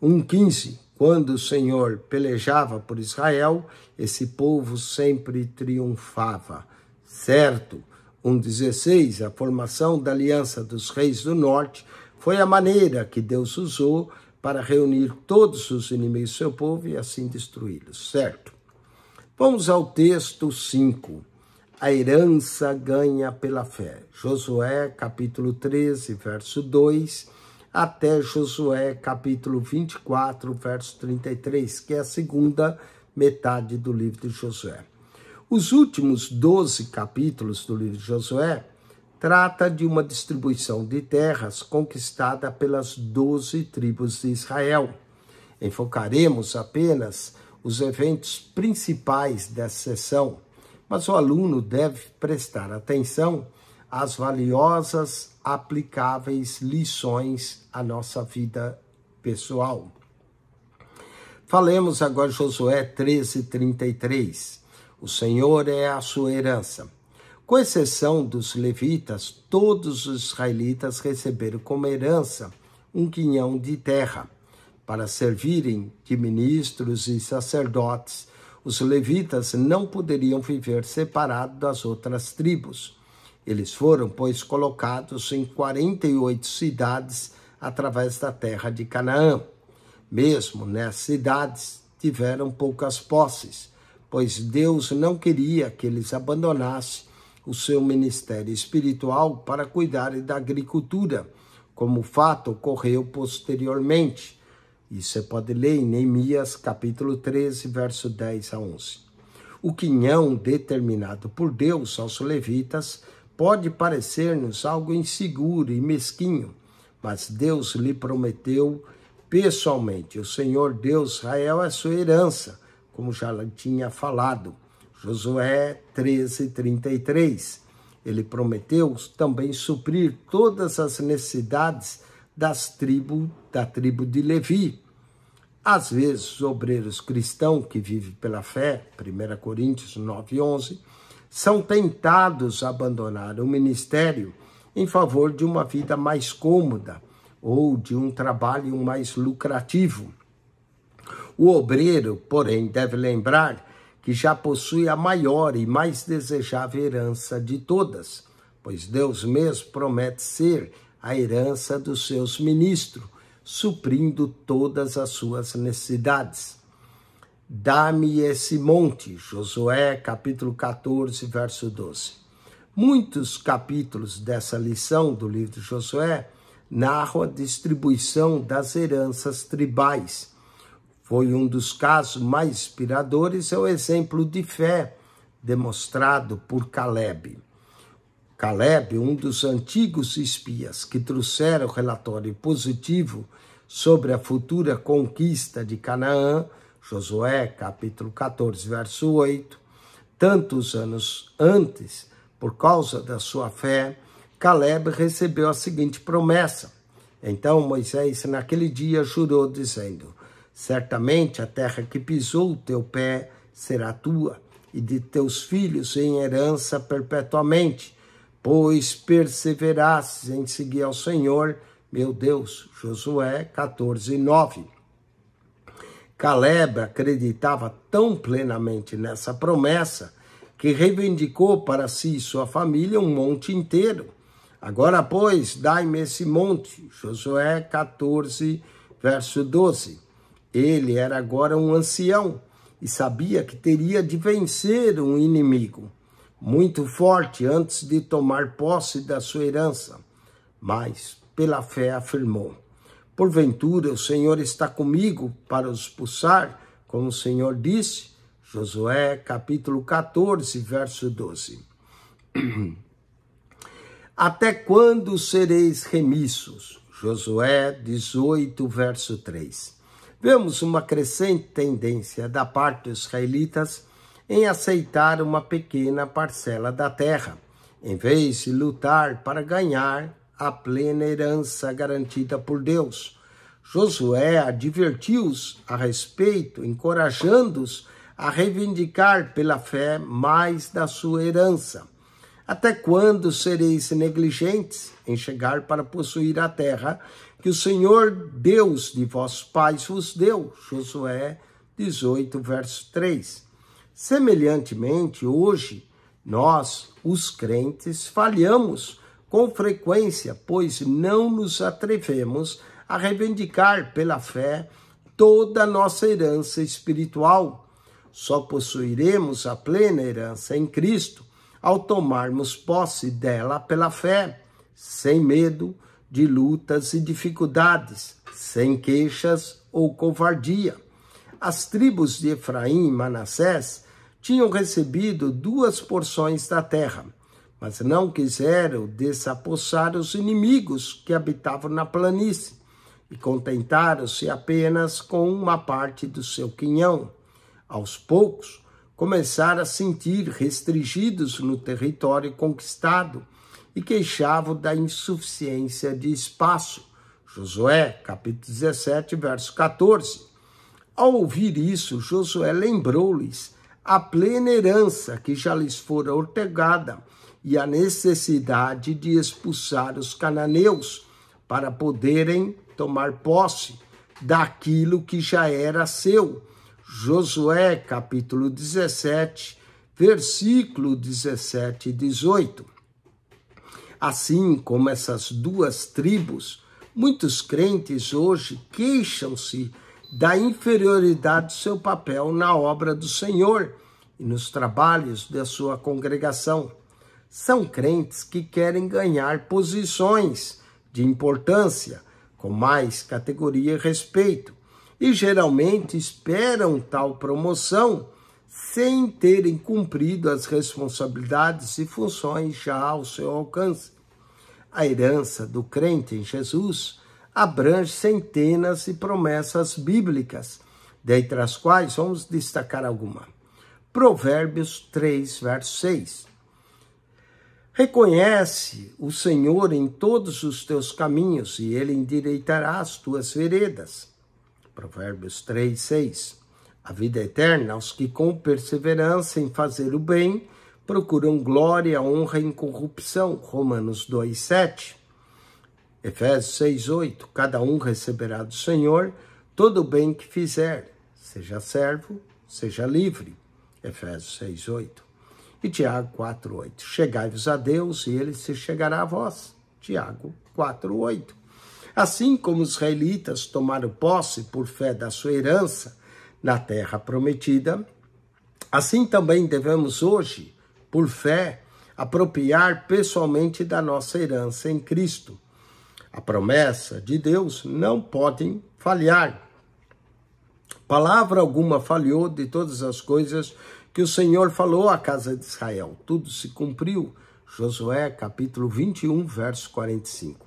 Um 15, quando o Senhor pelejava por Israel, esse povo sempre triunfava, certo. Um 16, a formação da aliança dos reis do norte foi a maneira que Deus usou para reunir todos os inimigos do seu povo e assim destruí-los, certo? Vamos ao texto 5. A herança ganha pela fé. Josué, capítulo 13, verso 2, até Josué, capítulo 24, verso 33, que é a segunda metade do livro de Josué. Os últimos 12 capítulos do livro de Josué Trata de uma distribuição de terras conquistada pelas doze tribos de Israel. Enfocaremos apenas os eventos principais dessa sessão, mas o aluno deve prestar atenção às valiosas, aplicáveis lições à nossa vida pessoal. Falemos agora Josué 13:33. O Senhor é a sua herança com exceção dos levitas, todos os israelitas receberam como herança um quinhão de terra para servirem de ministros e sacerdotes. Os levitas não poderiam viver separados das outras tribos. Eles foram, pois, colocados em 48 cidades através da terra de Canaã. Mesmo nessas cidades tiveram poucas posses, pois Deus não queria que eles abandonassem o seu ministério espiritual para cuidar da agricultura, como o fato ocorreu posteriormente. Isso você é, pode ler em Neemias capítulo 13, verso 10 a 11. O quinhão determinado por Deus aos levitas pode parecer-nos algo inseguro e mesquinho, mas Deus lhe prometeu pessoalmente: o Senhor Deus Israel é sua herança, como já tinha falado. Josué 13, 33. Ele prometeu também suprir todas as necessidades das tribo da tribo de Levi. Às vezes, os obreiros cristãos que vivem pela fé, 1 Coríntios 9, 11, são tentados a abandonar o ministério em favor de uma vida mais cômoda ou de um trabalho mais lucrativo. O obreiro, porém, deve lembrar que já possui a maior e mais desejável herança de todas, pois Deus mesmo promete ser a herança dos seus ministros, suprindo todas as suas necessidades. Dá-me esse monte, Josué capítulo 14, verso 12. Muitos capítulos dessa lição do livro de Josué narram a distribuição das heranças tribais foi um dos casos mais inspiradores, é o exemplo de fé demonstrado por Caleb. Caleb, um dos antigos espias que trouxeram relatório positivo sobre a futura conquista de Canaã, Josué, capítulo 14, verso 8, tantos anos antes, por causa da sua fé, Caleb recebeu a seguinte promessa. Então Moisés, naquele dia, jurou, dizendo: Certamente a terra que pisou o teu pé será tua, e de teus filhos em herança perpetuamente, pois perseverasses em seguir ao Senhor, meu Deus. Josué 14, 9. Caleb acreditava tão plenamente nessa promessa que reivindicou para si e sua família um monte inteiro. Agora, pois, dai-me esse monte. Josué 14, verso 12. Ele era agora um ancião e sabia que teria de vencer um inimigo muito forte antes de tomar posse da sua herança. Mas, pela fé, afirmou: Porventura o Senhor está comigo para os expulsar, como o Senhor disse. Josué capítulo 14, verso 12. Até quando sereis remissos? Josué 18, verso 3 vemos uma crescente tendência da parte dos israelitas em aceitar uma pequena parcela da terra, em vez de lutar para ganhar a plena herança garantida por Deus. Josué advertiu-os a respeito, encorajando-os a reivindicar pela fé mais da sua herança. Até quando sereis negligentes em chegar para possuir a terra que o Senhor Deus de vossos pais vos deu. Josué 18, verso 3. Semelhantemente, hoje, nós, os crentes, falhamos com frequência, pois não nos atrevemos a reivindicar pela fé toda a nossa herança espiritual. Só possuiremos a plena herança em Cristo ao tomarmos posse dela pela fé, sem medo, de lutas e dificuldades, sem queixas ou covardia. As tribos de Efraim e Manassés tinham recebido duas porções da terra, mas não quiseram desapossar os inimigos que habitavam na planície e contentaram-se apenas com uma parte do seu quinhão. Aos poucos, começaram a sentir restringidos no território conquistado e queixavam da insuficiência de espaço. Josué, capítulo 17, verso 14. Ao ouvir isso, Josué lembrou-lhes a plena herança que já lhes fora ortegada e a necessidade de expulsar os cananeus para poderem tomar posse daquilo que já era seu. Josué, capítulo 17, versículo 17 e 18. Assim como essas duas tribos, muitos crentes hoje queixam-se da inferioridade do seu papel na obra do Senhor e nos trabalhos da sua congregação. São crentes que querem ganhar posições de importância, com mais categoria e respeito, e geralmente esperam tal promoção sem terem cumprido as responsabilidades e funções já ao seu alcance. A herança do crente em Jesus abrange centenas de promessas bíblicas, dentre as quais vamos destacar alguma. Provérbios 3, verso 6. Reconhece o Senhor em todos os teus caminhos e ele endireitará as tuas veredas. Provérbios 3, 6. A vida é eterna aos que com perseverança em fazer o bem procuram glória, honra e incorrupção. Romanos 2:7. Efésios 6:8. Cada um receberá do Senhor todo o bem que fizer, seja servo, seja livre. Efésios 6:8. E Tiago 4:8. Chegai-vos a Deus e ele se chegará a vós. Tiago 4:8. Assim como os israelitas tomaram posse por fé da sua herança, na terra prometida. Assim também devemos hoje, por fé, apropriar pessoalmente da nossa herança em Cristo. A promessa de Deus não pode falhar. Palavra alguma falhou de todas as coisas que o Senhor falou à casa de Israel. Tudo se cumpriu. Josué, capítulo 21, verso 45.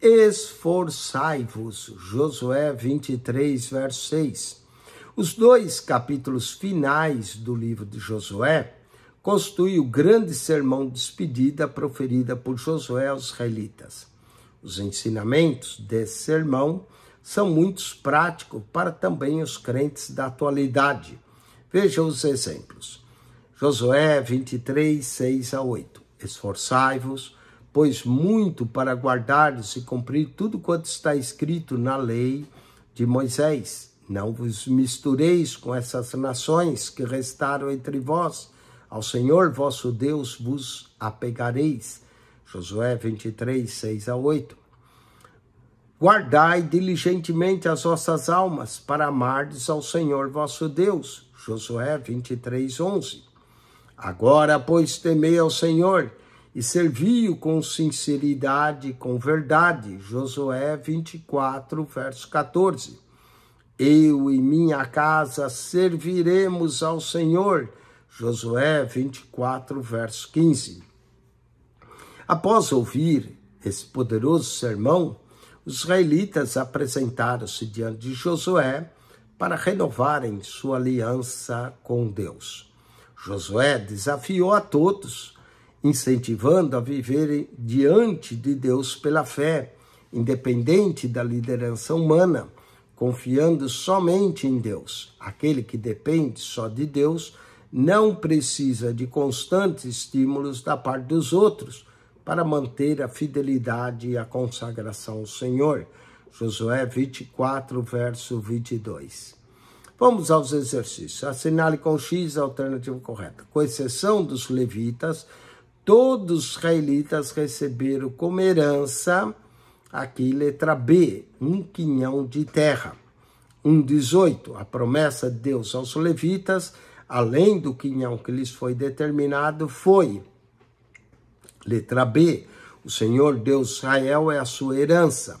Esforçai-vos. Josué 23, verso 6. Os dois capítulos finais do livro de Josué constituem o grande sermão de despedida proferida por Josué aos israelitas. Os ensinamentos desse sermão são muito práticos para também os crentes da atualidade. Veja os exemplos. Josué 23, 6 a 8. Esforçai-vos, pois muito para guardardes e cumprir tudo quanto está escrito na lei de Moisés não vos mistureis com essas nações que restaram entre vós. Ao Senhor vosso Deus vos apegareis. Josué 23, 6 a 8. Guardai diligentemente as vossas almas para amardes ao Senhor vosso Deus. Josué 23, 11. Agora, pois, temei ao Senhor e servi-o com sinceridade, e com verdade. Josué 24, verso 14. Eu e minha casa serviremos ao Senhor. Josué 24, verso 15. Após ouvir esse poderoso sermão, os israelitas apresentaram-se diante de Josué para renovarem sua aliança com Deus. Josué desafiou a todos, incentivando a viverem diante de Deus pela fé, independente da liderança humana confiando somente em Deus. Aquele que depende só de Deus não precisa de constantes estímulos da parte dos outros para manter a fidelidade e a consagração ao Senhor. Josué 24, verso 22. Vamos aos exercícios. Assinale com X a alternativa correta. Com exceção dos levitas, todos os israelitas receberam como herança Aqui, letra B, um quinhão de terra. 1,18, a promessa de Deus aos levitas, além do quinhão que lhes foi determinado, foi. Letra B, o Senhor Deus Israel é a sua herança.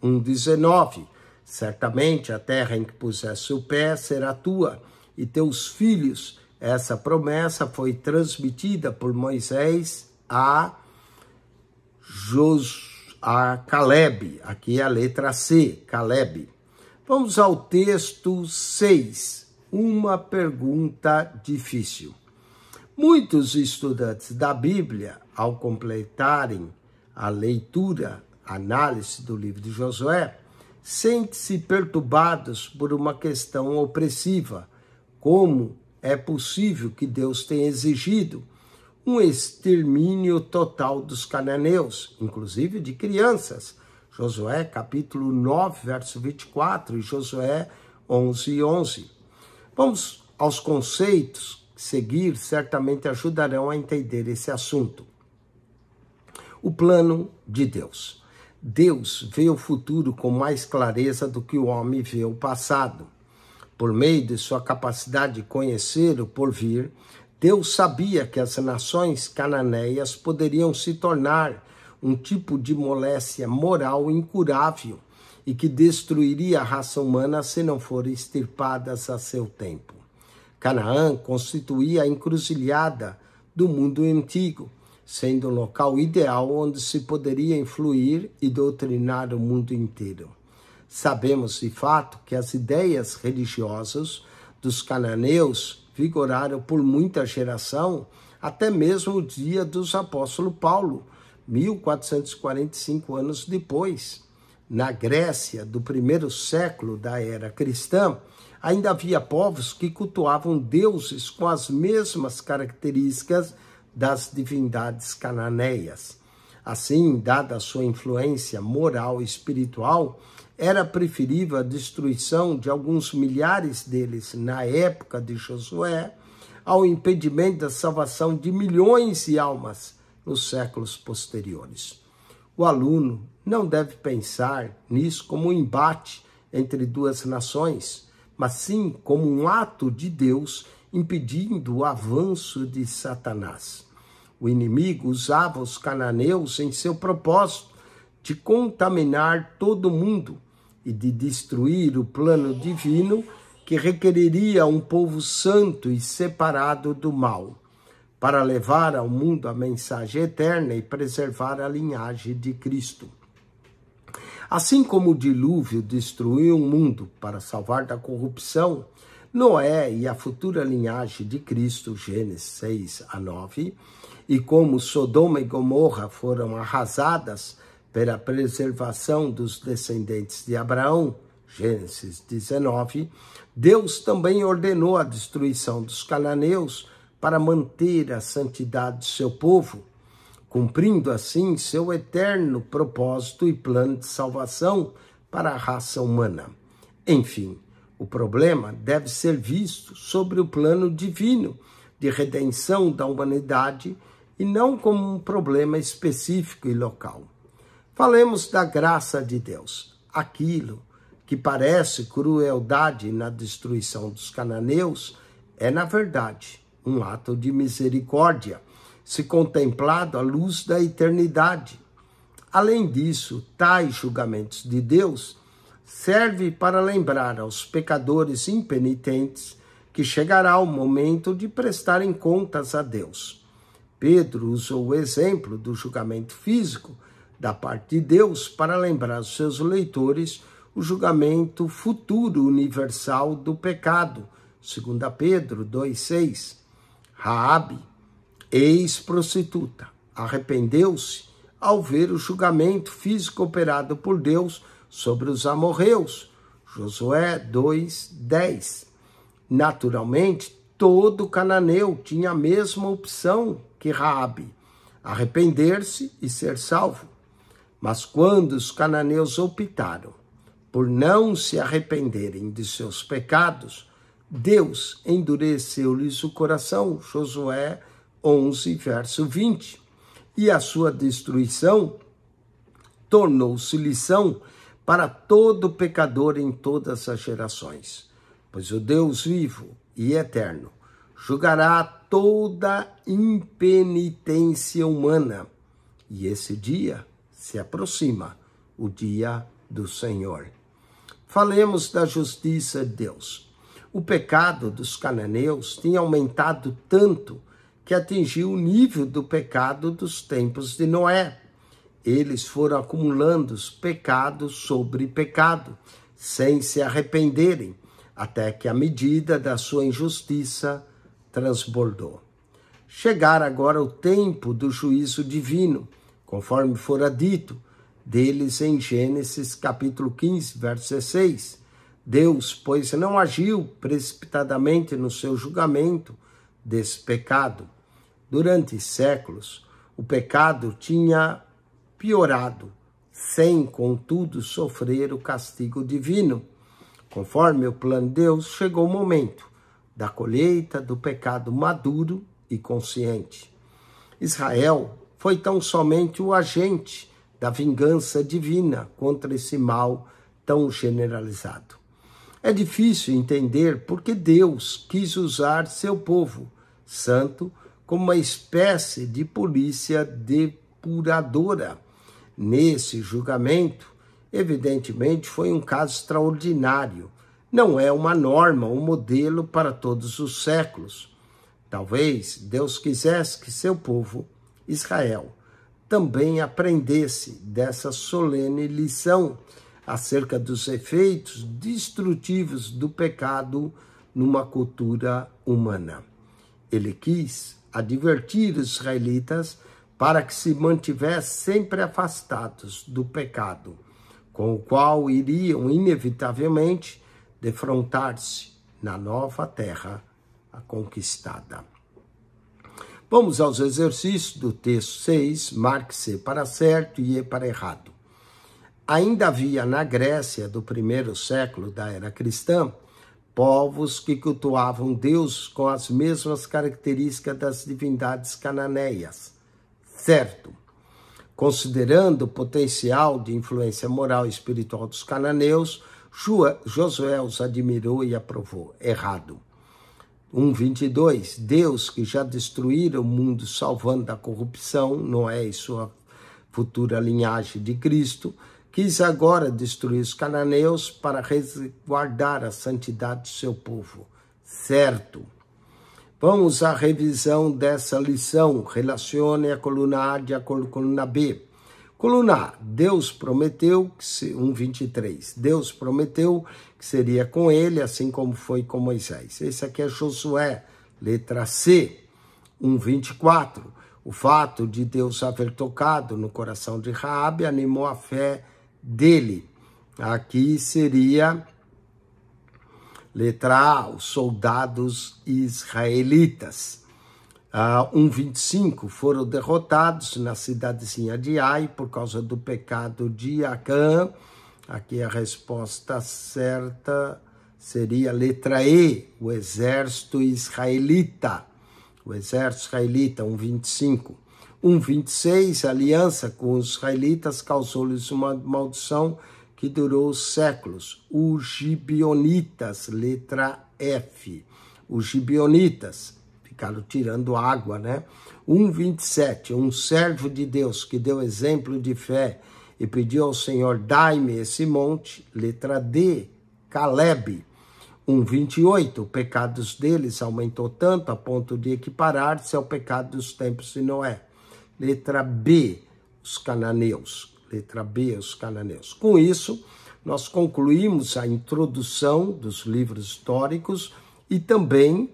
1,19, certamente a terra em que pusesse o pé será tua e teus filhos. Essa promessa foi transmitida por Moisés a Josué a Caleb. Aqui é a letra C, Caleb. Vamos ao texto 6. Uma pergunta difícil. Muitos estudantes da Bíblia, ao completarem a leitura, a análise do livro de Josué, sentem-se perturbados por uma questão opressiva. Como é possível que Deus tenha exigido um extermínio total dos cananeus, inclusive de crianças. Josué capítulo 9, verso 24 e Josué 11 11. Vamos aos conceitos seguir, certamente ajudarão a entender esse assunto. O plano de Deus. Deus vê o futuro com mais clareza do que o homem vê o passado. Por meio de sua capacidade de conhecer o porvir, Deus sabia que as nações cananeias poderiam se tornar um tipo de moléstia moral incurável e que destruiria a raça humana se não forem extirpadas a seu tempo. Canaã constituía a encruzilhada do mundo antigo, sendo o local ideal onde se poderia influir e doutrinar o mundo inteiro. Sabemos de fato que as ideias religiosas dos cananeus vigoraram por muita geração, até mesmo o dia dos apóstolos Paulo, 1445 anos depois. Na Grécia do primeiro século da era cristã, ainda havia povos que cultuavam deuses com as mesmas características das divindades cananeias. Assim, dada a sua influência moral e espiritual, era preferível a destruição de alguns milhares deles na época de Josué ao impedimento da salvação de milhões de almas nos séculos posteriores. O aluno não deve pensar nisso como um embate entre duas nações, mas sim como um ato de Deus impedindo o avanço de Satanás. O inimigo usava os cananeus em seu propósito de contaminar todo mundo e de destruir o plano divino que requeriria um povo santo e separado do mal, para levar ao mundo a mensagem eterna e preservar a linhagem de Cristo. Assim como o dilúvio destruiu o mundo para salvar da corrupção, Noé e a futura linhagem de Cristo, Gênesis 6 a 9, e como Sodoma e Gomorra foram arrasadas pela preservação dos descendentes de Abraão, Gênesis 19, Deus também ordenou a destruição dos cananeus para manter a santidade do seu povo, cumprindo assim seu eterno propósito e plano de salvação para a raça humana. Enfim, o problema deve ser visto sobre o plano divino de redenção da humanidade e não como um problema específico e local. Falemos da graça de Deus. Aquilo que parece crueldade na destruição dos cananeus é, na verdade, um ato de misericórdia, se contemplado à luz da eternidade. Além disso, tais julgamentos de Deus servem para lembrar aos pecadores impenitentes que chegará o momento de prestarem contas a Deus. Pedro usou o exemplo do julgamento físico da parte de Deus para lembrar os seus leitores o julgamento futuro universal do pecado, segundo Pedro 2:6. Raabe, ex-prostituta, arrependeu-se ao ver o julgamento físico operado por Deus sobre os amorreus. Josué 2:10. Naturalmente, todo cananeu tinha a mesma opção que Raabe: arrepender-se e ser salvo. Mas quando os cananeus optaram por não se arrependerem de seus pecados, Deus endureceu-lhes o coração, Josué 11, verso 20. E a sua destruição tornou-se lição para todo pecador em todas as gerações. Pois o Deus vivo e eterno julgará toda impenitência humana. E esse dia se aproxima o dia do Senhor. Falemos da justiça de Deus. O pecado dos cananeus tinha aumentado tanto que atingiu o nível do pecado dos tempos de Noé. Eles foram acumulando pecado sobre pecado, sem se arrependerem, até que a medida da sua injustiça transbordou. Chegar agora o tempo do juízo divino conforme fora dito deles em Gênesis capítulo 15, verso 16. Deus, pois, não agiu precipitadamente no seu julgamento desse pecado. Durante séculos, o pecado tinha piorado, sem, contudo, sofrer o castigo divino. Conforme o plano de Deus, chegou o momento da colheita do pecado maduro e consciente. Israel foi tão somente o agente da vingança divina contra esse mal tão generalizado. É difícil entender porque Deus quis usar seu povo santo como uma espécie de polícia depuradora. Nesse julgamento, evidentemente, foi um caso extraordinário. Não é uma norma, um modelo para todos os séculos. Talvez Deus quisesse que seu povo Israel também aprendesse dessa solene lição acerca dos efeitos destrutivos do pecado numa cultura humana. Ele quis advertir os israelitas para que se mantivessem sempre afastados do pecado, com o qual iriam inevitavelmente defrontar-se na nova terra conquistada. Vamos aos exercícios do texto 6, marque C para certo e E para errado. Ainda havia na Grécia do primeiro século da era cristã povos que cultuavam Deus com as mesmas características das divindades cananeias. Certo. Considerando o potencial de influência moral e espiritual dos cananeus, Josué os admirou e aprovou. Errado 1:22, Deus que já destruíra o mundo salvando da corrupção, Noé e sua futura linhagem de Cristo, quis agora destruir os cananeus para resguardar a santidade do seu povo. Certo. Vamos à revisão dessa lição. Relacione a coluna A de acordo com a coluna B. Coluna A, Deus prometeu, que 1,23, Deus prometeu que seria com ele, assim como foi com Moisés. Esse aqui é Josué, letra C, 1,24. O fato de Deus haver tocado no coração de Raabe animou a fé dele. Aqui seria letra A, os soldados israelitas. 1,25 foram derrotados na cidadezinha de Ai por causa do pecado de Acã. Aqui a resposta certa seria letra E, o exército israelita. O exército israelita, 1,25. 1,26, a aliança com os israelitas causou-lhes uma maldição que durou séculos. Os gibionitas, letra F. Os gibionitas, ficaram tirando água, né? 1,27, um servo de Deus que deu exemplo de fé e pediu ao Senhor, dai-me esse monte, letra D, Caleb. 1,28, o pecado deles aumentou tanto a ponto de equiparar-se ao pecado dos tempos de Noé. Letra B, os cananeus. Letra B, os cananeus. Com isso, nós concluímos a introdução dos livros históricos e também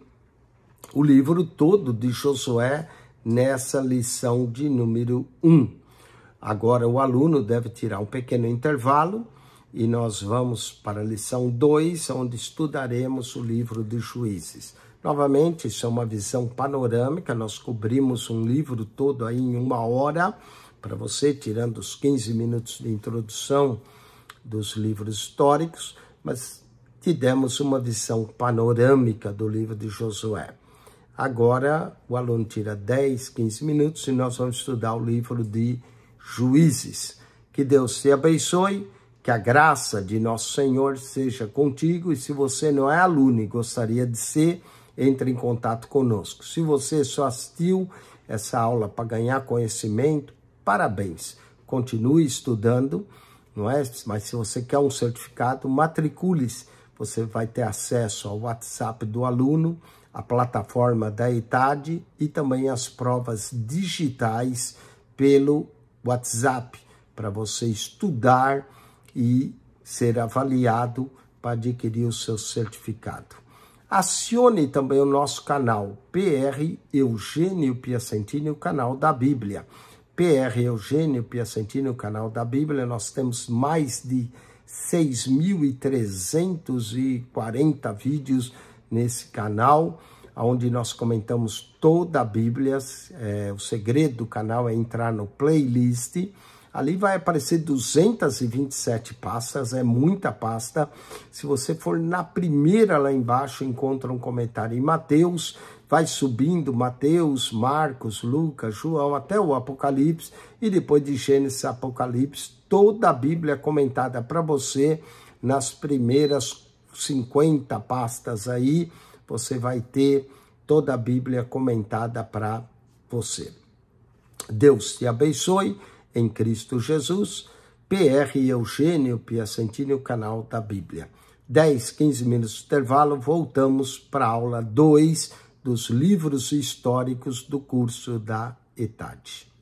o livro todo de Josué nessa lição de número 1. Agora o aluno deve tirar um pequeno intervalo e nós vamos para a lição 2, onde estudaremos o livro de Juízes. Novamente, isso é uma visão panorâmica, nós cobrimos um livro todo aí em uma hora, para você, tirando os 15 minutos de introdução dos livros históricos, mas te demos uma visão panorâmica do livro de Josué. Agora o aluno tira 10, 15 minutos e nós vamos estudar o livro de Juízes. Que Deus te abençoe, que a graça de nosso Senhor seja contigo e se você não é aluno e gostaria de ser, entre em contato conosco. Se você só assistiu essa aula para ganhar conhecimento, parabéns. Continue estudando, não é? Mas se você quer um certificado, matricule-se. Você vai ter acesso ao WhatsApp do aluno a plataforma da Etade e também as provas digitais pelo WhatsApp, para você estudar e ser avaliado para adquirir o seu certificado. Acione também o nosso canal PR Eugênio Piacentini, o canal da Bíblia. PR Eugênio Piacentini, o canal da Bíblia, nós temos mais de 6.340 vídeos nesse canal, onde nós comentamos toda a Bíblia. É, o segredo do canal é entrar no playlist. Ali vai aparecer 227 pastas, é muita pasta. Se você for na primeira lá embaixo, encontra um comentário em Mateus, vai subindo Mateus, Marcos, Lucas, João, até o Apocalipse, e depois de Gênesis, Apocalipse, toda a Bíblia comentada para você nas primeiras 50 pastas aí, você vai ter toda a Bíblia comentada para você. Deus te abençoe em Cristo Jesus. PR Eugênio Piacentini, o canal da Bíblia. 10, 15 minutos de intervalo, voltamos para a aula 2 dos livros históricos do curso da etade